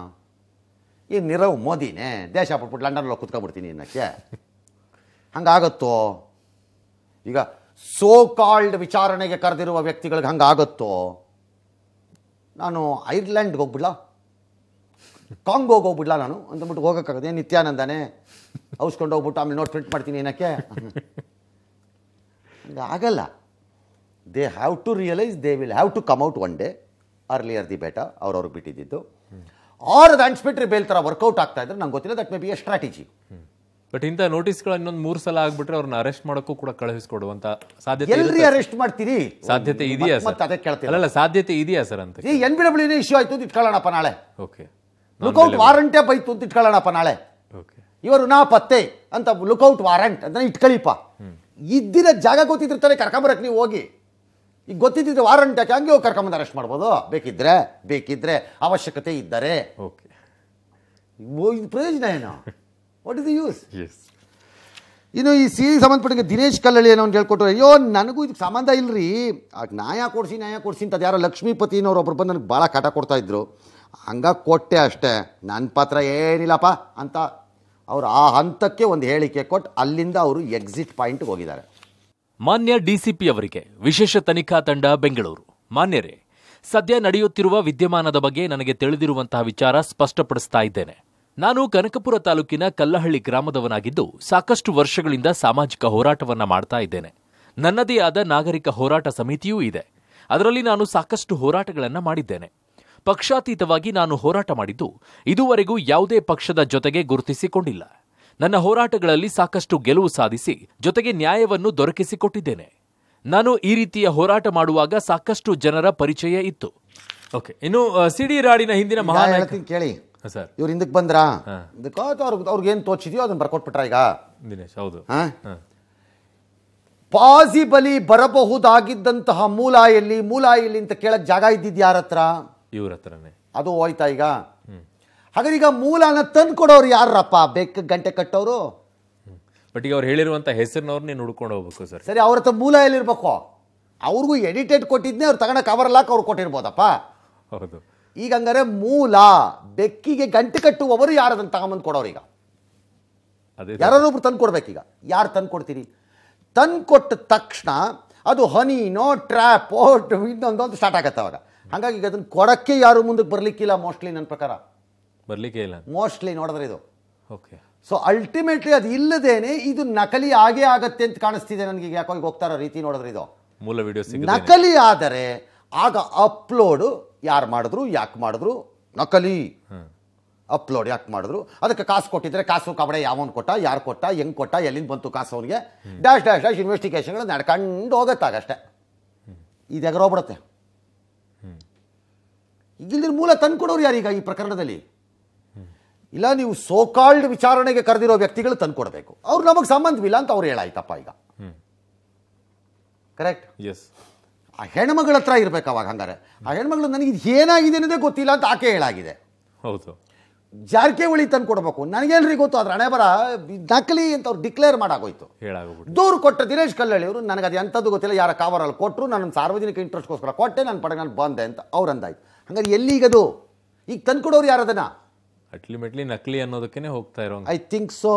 ಈ ನೀರವ್ ಮೋದಿನೇ ದೇಶ ಪಟ್ಬಿಟ್ಟು ಲಂಡನ್లో ಕುತ್ಕೊಂಡ್ಬಿಡ್ತೀನಿ ಇನ್ನಕ್ಕೆ ಹಂಗಾಗತ್ತೋ ಈಗ ಸೋ ಕಾಲ್ಡ್ ವಿಚಾರಣೆಗೆ ಕರೆದಿರುವ ವ್ಯಕ್ತಿಗಳಿಗೆ ಹಂಗಾಗತ್ತೋ ನಾನು ಐರ್ಲೆಂಡ್ಗೆ ಹೋಗ್ಬಿಡ್ಲಾ ಕಾಂಗ್ ಹೋಗ್ಬಿಡ್ಲ ನಾನು ಅಂತಂದ್ಬಿಟ್ಟು ಹೋಗೋಕ್ಕಾಗದೆ ನಿತ್ಯಾನಂದನೇ ಔಸ್ಕೊಂಡು ಹೋಗ್ಬಿಟ್ಟು ಆಮೇಲೆ ನೋಟ್ ಪ್ರಿಂಟ್ ಮಾಡ್ತೀನಿ ಏನಕ್ಕೆ ಆಗಲ್ಲ they have to realise they will have to come out one day earlier the better ಅವ್ರವ್ರಿಗೆ ಬಿಟ್ಟಿದ್ದು ಆರ್ ಅದು ಅನ್ಸ್ಬಿಟ್ರಿ ಬೇಲ್ ಥರ ವರ್ಕೌಟ್ ಆಗ್ತಾ ಇದ್ರೆ ನಂಗೆ ಗೊತ್ತಿಲ್ಲ that may be a strategy but ಇಂಥ ನೋಟಿಸ್ಗಳು ಇನ್ನೊಂದು ಮೂರು ಸಲ ಆಗ್ಬಿಟ್ರೆ ಅವ್ರನ್ನ ಅರೆಸ್ಟ್ ಮಾಡೋಕ್ಕೂ ಕೂಡ ಕಳುಹಿಸ್ಕೊಡುವಂತ ಸಾಧ್ಯತೆ ಎಲ್ರಿ ಅರೆಸ್ಟ್ ಮಾಡ್ತೀರಿ ಸಾಧ್ಯತೆ ಇದೆಯಾ ಮತ್ತೆ ಅದೇ ಕೇಳ್ತೀವಿ ಅಲ್ಲ ಸಾಧ್ಯತೆ ಇದೆಯಾ ಸರ್ ಅಂತ ಎನ್ ಬಿ ಡಬ್ಲ್ಯೂ ಇಶ್ಯೂ ಆಯ್ತು ಇಟ್ಕೊಳ್ಳೋಣಪ್ಪ ನಾಳೆ ಓಕೆ ಲುಕೌಟ್ ವಾರಂಟೇ ಬೈತು ಅಂತ ಇಟ್ಕೊಳ್ಳೋಣಪ್ಪ ನಾಳೆ ಇವರು ನಾ ಪತ್ತೆ ಅಂತ ಲುಕೌಟ್ ವಾರಂಟ್ ಅಂತ ಇಟ್ಕೊಳ್ಳಿಪ್ಪ ಇದ್ದಿರೋ ಜಾಗ ಗೊತ್ತಿದ್ರೆ ತಾನೇ ಕರ್ಕೊಂಬರಕ್ಕೆ ನೀವು ಹೋಗಿ ಈಗ ಗೊತ್ತಿದ್ದಿದ್ರೆ ವಾರಂಟ್ ಯಾಕೆ ಹಂಗೆ ಹೋಗಿ ಕರ್ಕೊಂಬಂದು ಅರೆಸ್ಟ್ ಮಾಡ್ಬೋದು ಬೇಕಿದ್ರೆ ಬೇಕಿದ್ರೆ ಅವಶ್ಯಕತೆ ಇದ್ದರೆ ಓಕೆ ಪ್ರಯೋಜನ ಏನು ವಾಟ್ ಇಸ್ ದ ಯೂಸ್ ಇನ್ನು ಈ ಸಿ ಸಂಬಂಧಪಟ್ಟಂಗೆ ದಿನೇಶ್ ಕಲ್ಲಳ್ಳಿ ಏನೋ ಒಂದು ಹೇಳ್ಕೊಟ್ರು ಅಯ್ಯೋ ನನಗೂ ಇದಕ್ಕೆ ಸಂಬಂಧ ಇಲ್ಲರಿ ಆಗ ನ್ಯಾಯ ಕೊಡಿಸಿ ನ್ಯಾಯ ಕೊಡಿಸಿ ಅಂತ ಯಾರೋ ಲಕ್ಷ್ಮೀಪತಿನವ್ರು ಒಬ್ಬರು ಬಂದು ನನಗೆ ಭಾಳ ಕಾಟ ಕೊಡ್ತಾಯಿದ್ರು ಹಂಗ ಕೊಟ್ಟೆ ಅಷ್ಟೇ ನನ್ನ ಪಾತ್ರ ಏನಿಲ್ಲಪ್ಪ ಅಂತ ಅವರು ಆ ಹಂತಕ್ಕೆ ಒಂದು ಹೇಳಿಕೆ ಕೊಟ್ಟು ಅಲ್ಲಿಂದ ಅವರು ಎಕ್ಸಿಟ್ ಪಾಯಿಂಟ್ ಹೋಗಿದ್ದಾರೆ ಮಾನ್ಯ ಡಿಸಿಪಿ ಅವರಿಗೆ ವಿಶೇಷ ತನಿಖಾ ತಂಡ ಬೆಂಗಳೂರು ಮಾನ್ಯರೇ ಸದ್ಯ ನಡೆಯುತ್ತಿರುವ ವಿದ್ಯಮಾನದ ಬಗ್ಗೆ ನನಗೆ ತಿಳಿದಿರುವಂತಹ ವಿಚಾರ ಸ್ಪಷ್ಟಪಡಿಸ್ತಾ ಇದ್ದೇನೆ ನಾನು ಕನಕಪುರ ತಾಲೂಕಿನ ಕಲ್ಲಹಳ್ಳಿ ಗ್ರಾಮದವನಾಗಿದ್ದು ಸಾಕಷ್ಟು ವರ್ಷಗಳಿಂದ ಸಾಮಾಜಿಕ ಹೋರಾಟವನ್ನ ಮಾಡ್ತಾ ಇದ್ದೇನೆ ನನ್ನದೇ ಆದ ನಾಗರಿಕ ಹೋರಾಟ ಸಮಿತಿಯೂ ಇದೆ ಅದರಲ್ಲಿ ನಾನು ಸಾಕಷ್ಟು ಹೋರಾಟಗಳನ್ನು ಮಾಡಿದ್ದೇನೆ ಪಕ್ಷಾತೀತವಾಗಿ ನಾನು ಹೋರಾಟ ಮಾಡಿದ್ದು ಇದುವರೆಗೂ ಯಾವುದೇ ಪಕ್ಷದ ಜೊತೆಗೆ ಗುರುತಿಸಿಕೊಂಡಿಲ್ಲ ನನ್ನ ಹೋರಾಟಗಳಲ್ಲಿ ಸಾಕಷ್ಟು ಗೆಲುವು ಸಾಧಿಸಿ ಜೊತೆಗೆ ನ್ಯಾಯವನ್ನು ದೊರಕಿಸಿಕೊಟ್ಟಿದ್ದೇನೆ ನಾನು ಈ ರೀತಿಯ ಹೋರಾಟ ಮಾಡುವಾಗ ಸಾಕಷ್ಟು ಜನರ ಪರಿಚಯ ಇತ್ತು ಓಕೆ ಇನ್ನು ಸಿಡಿ ರಾಡಿನ ಹಿಂದಿನ ಮಹಾನಾಯಕ ಕೇಳಿ ಸರ್ ಇವ್ರು ಹಿಂದಕ್ಕೆ ಬಂದ್ರಾ ಅವ್ರಿಗೆ ಏನು ತೋಚಿದ್ಯೋ ಅದನ್ನ ಬರ್ಕೊಟ್ಬಿಟ್ರ ಈಗ ದಿನೇಶ್ ಹೌದು ಪಾಸಿಬಲಿ ಬರಬಹುದಾಗಿದ್ದಂತಹ ಮೂಲ ಎಲ್ಲಿ ಮೂಲ ಅಂತ ಕೇಳಕ್ ಜಾಗ ಇದ್ದಿದ್ದು ಇವ್ರ ಹತ್ರನೇ ಅದು ಹೋಯ್ತಾ ಈಗ ಹಾಗಾದ್ರೆ ಈಗ ಮೂಲನ ತಂದು ಕೊಡೋರು ಯಾರಪ್ಪ ಬೆಕ್ಕ ಗಂಟೆ ಕಟ್ಟೋರು ಬಟ್ ಈಗ ಅವ್ರು ಹೇಳಿರುವಂಥ ಹೆಸರಿನವ್ರು ನೀನು ಹುಡ್ಕೊಂಡು ಹೋಗ್ಬೇಕು ಸರ್ ಸರಿ ಅವ್ರ ಹತ್ರ ಮೂಲ ಎಲ್ಲಿರ್ಬೇಕು ಅವ್ರಿಗೂ ಎಡಿಟೆಡ್ ಕೊಟ್ಟಿದ್ನೇ ಅವ್ರು ತಗೊಂಡ ಕವರ್ ಲಾಕ್ ಅವ್ರು ಕೊಟ್ಟಿರ್ಬೋದಪ್ಪ ಹೌದು ಈಗ ಹಂಗಾರೆ ಮೂಲ ಬೆಕ್ಕಿಗೆ ಗಂಟೆ ಕಟ್ಟುವವರು ಯಾರು ಅದನ್ನು ತಗೊಂಬಂದು ಕೊಡೋರು ಈಗ ಯಾರೊಬ್ರು ತಂದು ಕೊಡ್ಬೇಕೀಗ ಯಾರು ತಂದು ಕೊಡ್ತೀರಿ ತಂದು ಕೊಟ್ಟ ತಕ್ಷಣ ಅದು ಹನಿನೋ ಓಟ್ ಇನ್ನೊಂದು ಅಂತ ಸ್ಟಾರ್ಟ್ ಆಗತ್ತೆ ಅವಾಗ ಹಾಗಾಗಿ ಈಗ ಅದನ್ನು ಕೊಡೋಕ್ಕೆ ಯಾರು ಮುಂದಕ್ಕೆ ಬರಲಿಕ್ಕಿಲ್ಲ ಮೋಸ್ಟ್ಲಿ ನನ್ನ ಪ್ರಕಾರ ಬರಲಿಕ್ಕೆ ಇಲ್ಲ ಮೋಸ್ಟ್ಲಿ ನೋಡಿದ್ರೆ ಇದು ಓಕೆ ಸೊ ಅಲ್ಟಿಮೇಟ್ಲಿ ಅದು ಇಲ್ಲದೇನೆ ಇದು ನಕಲಿ ಆಗೇ ಆಗತ್ತೆ ಅಂತ ಕಾಣಿಸ್ತಿದೆ ನನಗೆ ಯಾಕೋ ಈಗ ಹೋಗ್ತಾರೋ ರೀತಿ ನೋಡಿದ್ರೆ ಇದು ಮೂಲ ವಿಡಿಯೋ ನಕಲಿ ಆದರೆ ಆಗ ಅಪ್ಲೋಡು ಯಾರು ಮಾಡಿದ್ರು ಯಾಕೆ ಮಾಡಿದ್ರು ನಕಲಿ ಅಪ್ಲೋಡ್ ಯಾಕೆ ಮಾಡಿದ್ರು ಅದಕ್ಕೆ ಕಾಸು ಕೊಟ್ಟಿದ್ರೆ ಕಾಸು ಕಬಡೆ ಯಾವನ್ ಕೊಟ್ಟ ಯಾರು ಕೊಟ್ಟ ಹೆಂಗೆ ಕೊಟ್ಟ ಎಲ್ಲಿಂದ ಬಂತು ಕಾಸು ಅವನಿಗೆ ಡ್ಯಾಶ್ ಡ್ಯಾಶ್ ಡ್ಯಾಶ್ ಇನ್ವೆಸ್ಟಿಗೇಷನ್ಗಳು ನಡ್ಕೊಂಡು ಹೋಗುತ್ತಾಗಷ್ಟೇ ಇದು ಎಗರೋಗ್ಬಿಡುತ್ತೆ ಇಲ್ದಿದ್ರೆ ಮೂಲ ತಂದ್ಕೊಡೋರು ಯಾರೀಗ ಈ ಪ್ರಕರಣದಲ್ಲಿ ಇಲ್ಲ ನೀವು ಸೋಕಾಲ್ಡ್ ವಿಚಾರಣೆಗೆ ಕರೆದಿರೋ ವ್ಯಕ್ತಿಗಳು ತಂದ್ಕೊಡ್ಬೇಕು ಅವ್ರು ನಮಗೆ ಸಂಬಂಧವಿಲ್ಲ ಅಂತ ಅವ್ರು ಹೇಳಾಯ್ತಪ್ಪ ಈಗ ಕರೆಕ್ಟ್ ಎಸ್ ಆ ಹೆಣ್ಮಗಳ ಹತ್ರ ಇರ್ಬೇಕು ಅವಾಗ ಹಂಗಾರೆ ಆ ಹೆಣ್ಮಗಳು ನನಗೆ ಇದು ಏನಾಗಿದೆ ಅನ್ನೋದೇ ಗೊತ್ತಿಲ್ಲ ಅಂತ ಆಕೆ ಹೇಳಾಗಿದೆ ಹೌದು ಜಾರಕಿಹೊಳಿ ತಂದು ಕೊಡಬೇಕು ನನಗೇನ್ರಿ ಗೊತ್ತು ಅದ್ರ ಹಣೆ ಬರ ನಕಲಿ ಅಂತ ಅವ್ರು ಡಿಕ್ಲೇರ್ ಮಾಡಾಗೋಯ್ತು ದೂರು ಕೊಟ್ಟ ದಿನೇಶ್ ಕಲ್ಲಳ್ಳಿ ಅವರು ನನಗೆ ಅದು ಎಂಥದ್ದು ಗೊತ್ತಿಲ್ಲ ಯಾರ ಕಾವರಲ್ಲಿ ಕೊಟ್ಟರು ನನ್ನ ಸಾರ್ವಜನಿಕ ಇಂಟ್ರೆಸ್ಟ್ಗೋಸ್ಕರ ಕೊಟ್ಟೆ ನನ್ನ ಪಡೆಗೆ ಬಂದೆ ಅಂತ ಅವ್ರು ಅಂದಾಯ್ತು ಹಂಗಾರೆ ಎಲ್ಲಿ ಈಗ ತಂದ್ಕೊಡೋರು ಯಾರು ಅದನ್ನ ಅಟ್ಲಿಮೆಟ್ಲಿ ನಕಲಿ ಅನ್ನೋದಕ್ಕೆ ಹೋಗ್ತಾ ಇರೋ I think so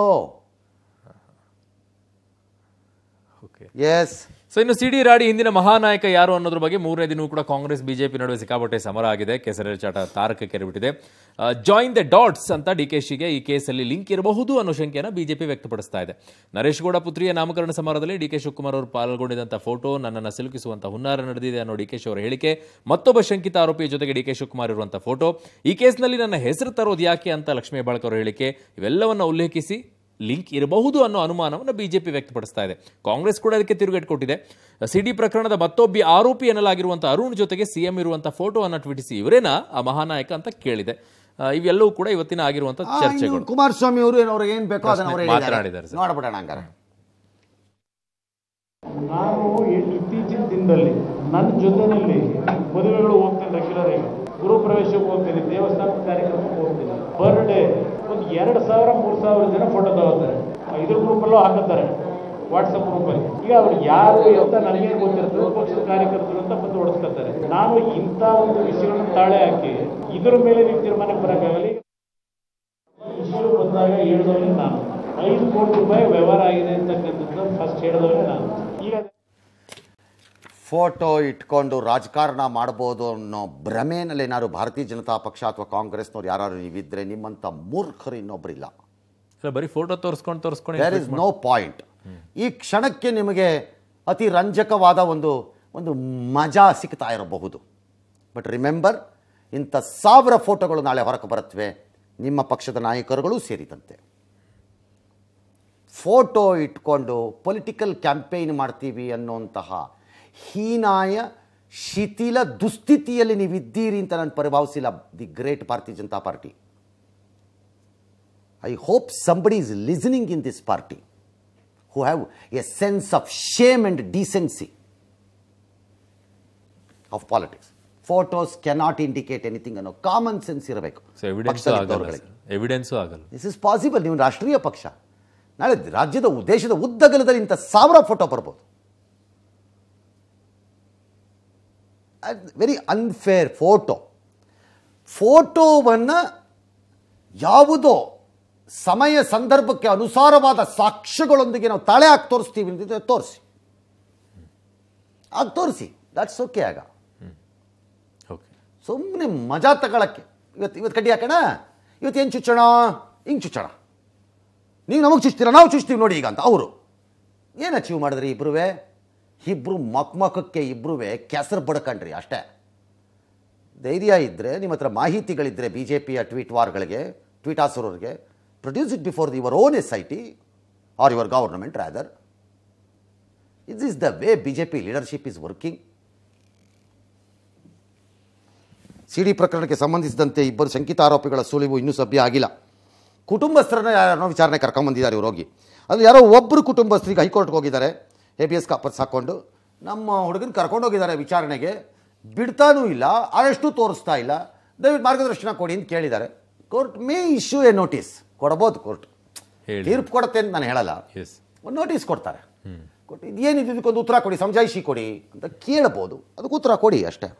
okay yes so ಇನ್ನು ಸಿಡಿ ರಾಡಿ ಹಿಂದಿನ ಮಹಾನಾಯಕ ಯಾರು ಅನ್ನೋದ್ರ ಬಗ್ಗೆ ಮೂರನೇ ದಿನವೂ ಕೂಡ ಕಾಂಗ್ರೆಸ್ ಬಿಜೆಪಿ ನಡುವೆ ಸಿಕ್ಕಾಪಟ್ಟೆ ಸಮರ ಆಗಿದೆ ಕೆಸರೇ ಚಾಟ ಬಿಟ್ಟಿದೆ ಜಾಯಿನ್ ದ ಡಾಟ್ಸ್ ಅಂತ ಡಿ ಕೆ ಶಿಗೆ ಈ ಕೇಸಲ್ಲಿ ಲಿಂಕ್ ಇರಬಹುದು ಅನ್ನೋ ಶಂಕೆಯನ್ನು ಬಿಜೆಪಿ ವ್ಯಕ್ತಪಡಿಸ್ತಾ ಇದೆ ನರೇಶ್ ಗೌಡ ಪುತ್ರಿಯ ನಾಮಕರಣ ಸಮಾರಂಭದಲ್ಲಿ ಡಿ ಕೆ ಶಿವಕುಮಾರ್ ಅವರು ಪಾಲ್ಗೊಂಡಿದ್ದಂಥ ಫೋಟೋ ನನ್ನನ್ನು ಸಿಲುಕಿಸುವಂಥ ಹುನ್ನಾರ ನಡೆದಿದೆ ಅನ್ನೋ ಡಿ ಕೆ ಶಿ ಅವರ ಹೇಳಿಕೆ ಮತ್ತೊಬ್ಬ ಶಂಕಿತ ಆರೋಪಿಯ ಜೊತೆಗೆ ಡಿ ಕೆ ಶಿವಕುಮಾರ್ ಇರುವಂಥ ಫೋಟೋ ಈ ಕೇಸ್ನಲ್ಲಿ ನನ್ನ ಹೆಸರು ತರೋದು ಯಾಕೆ ಅಂತ ಲಕ್ಷ್ಮೀ ಅವರ ಹೇಳಿಕೆ ಇವೆಲ್ಲವನ್ನು ಉಲ್ಲೇಖಿಸಿ ಲಿಂಕ್ ಇರಬಹುದು ಅನ್ನೋ ಅನುಮಾನವನ್ನು ಬಿಜೆಪಿ ವ್ಯಕ್ತಪಡಿಸ್ತಾ ಇದೆ ಕಾಂಗ್ರೆಸ್ ಕೂಡ ಅದಕ್ಕೆ ತಿರುಗೇಟ್ ಕೊಟ್ಟಿದೆ ಸಿಡಿ ಪ್ರಕರಣದ ಮತ್ತೊಬ್ಬ ಆರೋಪಿ ಎನ್ನಲಾಗಿರುವಂಥ ಅರುಣ್ ಜೊತೆಗೆ ಸಿಎಂ ಇರುವಂಥ ಫೋಟೋವನ್ನು ಟ್ವಿಟಿಸಿ ಇವರೇನಾ ಆ ಮಹಾನಾಯಕ ಅಂತ ಕೇಳಿದೆ ಇವೆಲ್ಲವೂ ಕೂಡ ಇವತ್ತಿನ ಆಗಿರುವಂತಹ ಚರ್ಚೆಗಳು ಕುಮಾರಸ್ವಾಮಿ ಅವರು ಅವ್ರಿಗೆ ಏನ್ ಬೇಕೋ ಮಾತನಾಡಿದ್ದಾರೆ ನೋಡ್ಬಿಡೋಣ ನಾನು ಇತ್ತೀಚಿನ ದಿನದಲ್ಲಿ ನನ್ನ ಜೊತೆಯಲ್ಲಿ ಮದುವೆಗಳು ಹೋಗ್ತಾರೆ ರೆಗ್ಯುಲರ್ ಆಗಿ ಗೃಹ ಪ್ರವೇಶಕ್ಕೆ ಹೋಗ್ತೀನಿ ದೇವಸ್ಥಾನ ಕಾರ್ಯಕ್ರಮಕ್ಕೆ ಹೋಗ್ತೀನಿ ಪರ್ ಡೇ ಒಂದು ಎರಡು ಸಾವಿರ ಮೂರು ಸಾವಿರ ಜನ ಫೋಟೋ ತಗೋತಾರೆ ಇದ್ರ ಗ್ರೂಪಲ್ಲೂ ಹಾಕುತ್ತಾರೆ ವಾಟ್ಸಪ್ ಗ್ರೂಪಲ್ಲಿ ಈಗ ಅವ್ರು ಯಾರು ಅಂತ ನನಗೆ ಗೊತ್ತಿರುತ್ತೆ ಪಕ್ಷದ ಕಾರ್ಯಕರ್ತರು ಅಂತ ಬಂದು ಓಡಿಸ್ಕೊತಾರೆ ನಾನು ಇಂಥ ಒಂದು ವಿಷಯಗಳನ್ನ ತಾಳೆ ಹಾಕಿ ಇದ್ರ ಮೇಲೆ ನೀವು ತೀರ್ಮಾನಕ್ಕೆ ಬರೋಕ್ಕಾಗಲಿ ಇಶ್ಯೂ ಬಂದಾಗ ಹೇಳಿದವನೇ ನಾನು ಐದು ಕೋಟಿ ರೂಪಾಯಿ ವ್ಯವಹಾರ ಆಗಿದೆ ಅಂತಕ್ಕಂಥದ್ದು ಫಸ್ಟ್ ಹೇಳಿದವನೇ ನಾನು ಫೋಟೋ ಇಟ್ಕೊಂಡು ರಾಜಕಾರಣ ಮಾಡ್ಬೋದು ಅನ್ನೋ ಭ್ರಮೆಯಲ್ಲಿ ಏನಾದ್ರು ಭಾರತೀಯ ಜನತಾ ಪಕ್ಷ ಅಥವಾ ಕಾಂಗ್ರೆಸ್ನವ್ರು ಯಾರು ನೀವಿದ್ರೆ ನಿಮ್ಮಂಥ ಮೂರ್ಖರು ಇನ್ನೊಬ್ಬರಿಲ್ಲ ಬರೀ ಫೋಟೋ ತೋರಿಸ್ಕೊಂಡು ತೋರಿಸ್ಕೊಂಡು ದೇರ್ ಇಸ್ ನೋ ಪಾಯಿಂಟ್ ಈ ಕ್ಷಣಕ್ಕೆ ನಿಮಗೆ ಅತಿ ರಂಜಕವಾದ ಒಂದು ಒಂದು ಮಜಾ ಸಿಗ್ತಾ ಇರಬಹುದು ಬಟ್ ರಿಮೆಂಬರ್ ಇಂಥ ಸಾವಿರ ಫೋಟೋಗಳು ನಾಳೆ ಹೊರಕ್ಕೆ ಬರುತ್ತವೆ ನಿಮ್ಮ ಪಕ್ಷದ ನಾಯಕರುಗಳು ಸೇರಿದಂತೆ ಫೋಟೋ ಇಟ್ಕೊಂಡು ಪೊಲಿಟಿಕಲ್ ಕ್ಯಾಂಪೇನ್ ಮಾಡ್ತೀವಿ ಅನ್ನೋಂತಹ ಹೀನಾಯ ಶಿಥಿಲ ದುಸ್ಥಿತಿಯಲ್ಲಿ ನೀವಿದ್ದೀರಿ ಅಂತ ನಾನು ಪರಿಭಾವಿಸಿಲ್ಲ the great Bharatiya Janata party I hope somebody is listening in this party who have a sense of shame and decency of politics photos cannot indicate anything ಅನ್ನೋ ಕಾಮನ್ ಸೆನ್ಸ್ ಇರಬೇಕು ಎವಿಡೆನ್ಸ್ ಆಗಲ್ಲ this is possible ನೀವು ರಾಷ್ಟ್ರೀಯ ಪಕ್ಷ ನಾಳೆ ರಾಜ್ಯದ ದೇಶದ ಉದ್ದಗಲದಲ್ಲಿ ಇಂಥ ಸಾವಿರ ಫೋಟೋ ಬರ್ಬೋದು ವೆರಿ ಅನ್ಫೇರ್ ಫೋಟೋ ಫೋಟೋವನ್ನು ಯಾವುದೋ ಸಮಯ ಸಂದರ್ಭಕ್ಕೆ ಅನುಸಾರವಾದ ಸಾಕ್ಷ್ಯಗಳೊಂದಿಗೆ ನಾವು ತಳೆ ಹಾಕಿ ತೋರಿಸ್ತೀವಿ ಅಂತಿದ್ರೆ ತೋರಿಸಿ ಆಗ ತೋರಿಸಿ ದಾಟ್ಸ್ ಓಕೆ ಆಗ ಓಕೆ ಸುಮ್ಮನೆ ಮಜಾ ತಗೊಳಕ್ಕೆ ಇವತ್ತು ಇವತ್ತು ಕಡ್ಡಿ ಹಾಕೋಣ ಇವತ್ತು ಏನು ಚುಚ್ಚೋಣ ಹಿಂಗೆ ಚುಚ್ಚೋಣ ನೀವು ನಮಗೆ ಚುಚ್ತೀರ ನಾವು ಚುಚ್ತೀವಿ ನೋಡಿ ಈಗ ಅಂತ ಅವರು ಏನು ಅಚೀವ್ ಮಾಡಿದ್ರಿ ಇಬ್ಬರುವೆ ಇಬ್ಬರು ಮಕ್ಮಕಕ್ಕೆ ಇಬ್ಬರೂ ಕೆಸರು ಬಡ್ಕಂಡ್ರಿ ಅಷ್ಟೇ ಧೈರ್ಯ ಇದ್ದರೆ ನಿಮ್ಮ ಹತ್ರ ಮಾಹಿತಿಗಳಿದ್ದರೆ ಬಿ ಜೆ ಪಿಯ ಟ್ವೀಟ್ ವಾರ್ಗಳಿಗೆ ಟ್ವೀಟ್ ಹಾಸರೋರಿಗೆ produce it before your own S I T or your government rather is is the way B J P leadership is working C D ಪ್ರಕರಣಕ್ಕೆ ಸಂಬಂಧಿಸಿದಂತೆ ಇಬ್ಬರು ಶಂಕಿತ ಆರೋಪಿಗಳ ಸುಳಿವು ಇನ್ನೂ ಸಭ್ಯ ಆಗಿಲ್ಲ ಕುಟುಂಬಸ್ಥರನ್ನ ಯಾರನ್ನೋ ವಿಚಾರಣೆ ಕರ್ಕೊಂಬಂದಿದ್ದಾರೆ ಇವರು ಹೋಗಿ ಅಂದರೆ ಯಾರೋ ಒಬ್ಬರು ಕುಟುಂಬಸ್ಥರಿಗೆ ಹೈಕೋರ್ಟ್ಗೆ ಹೋಗಿದ್ದಾರೆ ಎ ಬಿ ಎಸ್ ಕಾಪಸ್ ಹಾಕ್ಕೊಂಡು ನಮ್ಮ ಹುಡುಗನ ಕರ್ಕೊಂಡು ಹೋಗಿದ್ದಾರೆ ವಿಚಾರಣೆಗೆ ಬಿಡ್ತಾನೂ ಇಲ್ಲ ಆದಷ್ಟು ತೋರಿಸ್ತಾ ಇಲ್ಲ ದಯವಿಟ್ಟು ಮಾರ್ಗದರ್ಶನ ಕೊಡಿ ಅಂತ ಕೇಳಿದ್ದಾರೆ court may issue a notice ಕೊಡ್ಬೋದು ಕೋರ್ಟ್ ತೀರ್ಪು ಕೊಡುತ್ತೆ ಅಂತ ನಾನು ಹೇಳಲ್ಲ ಒಂದು ನೋಟಿಸ್ ಕೊಡ್ತಾರೆ ಕೊಟ್ಟು ಇದೇನಿದ್ದಕ್ಕೊಂದು ಉತ್ತರ ಕೊಡಿ ಸಮಜಾಯಿಷಿ ಕೊಡಿ ಅಂತ ಕೇಳ್ಬೋದು ಅದಕ್ಕೆ ಉತ್ತರ ಕೊಡಿ ಅಷ್ಟೇ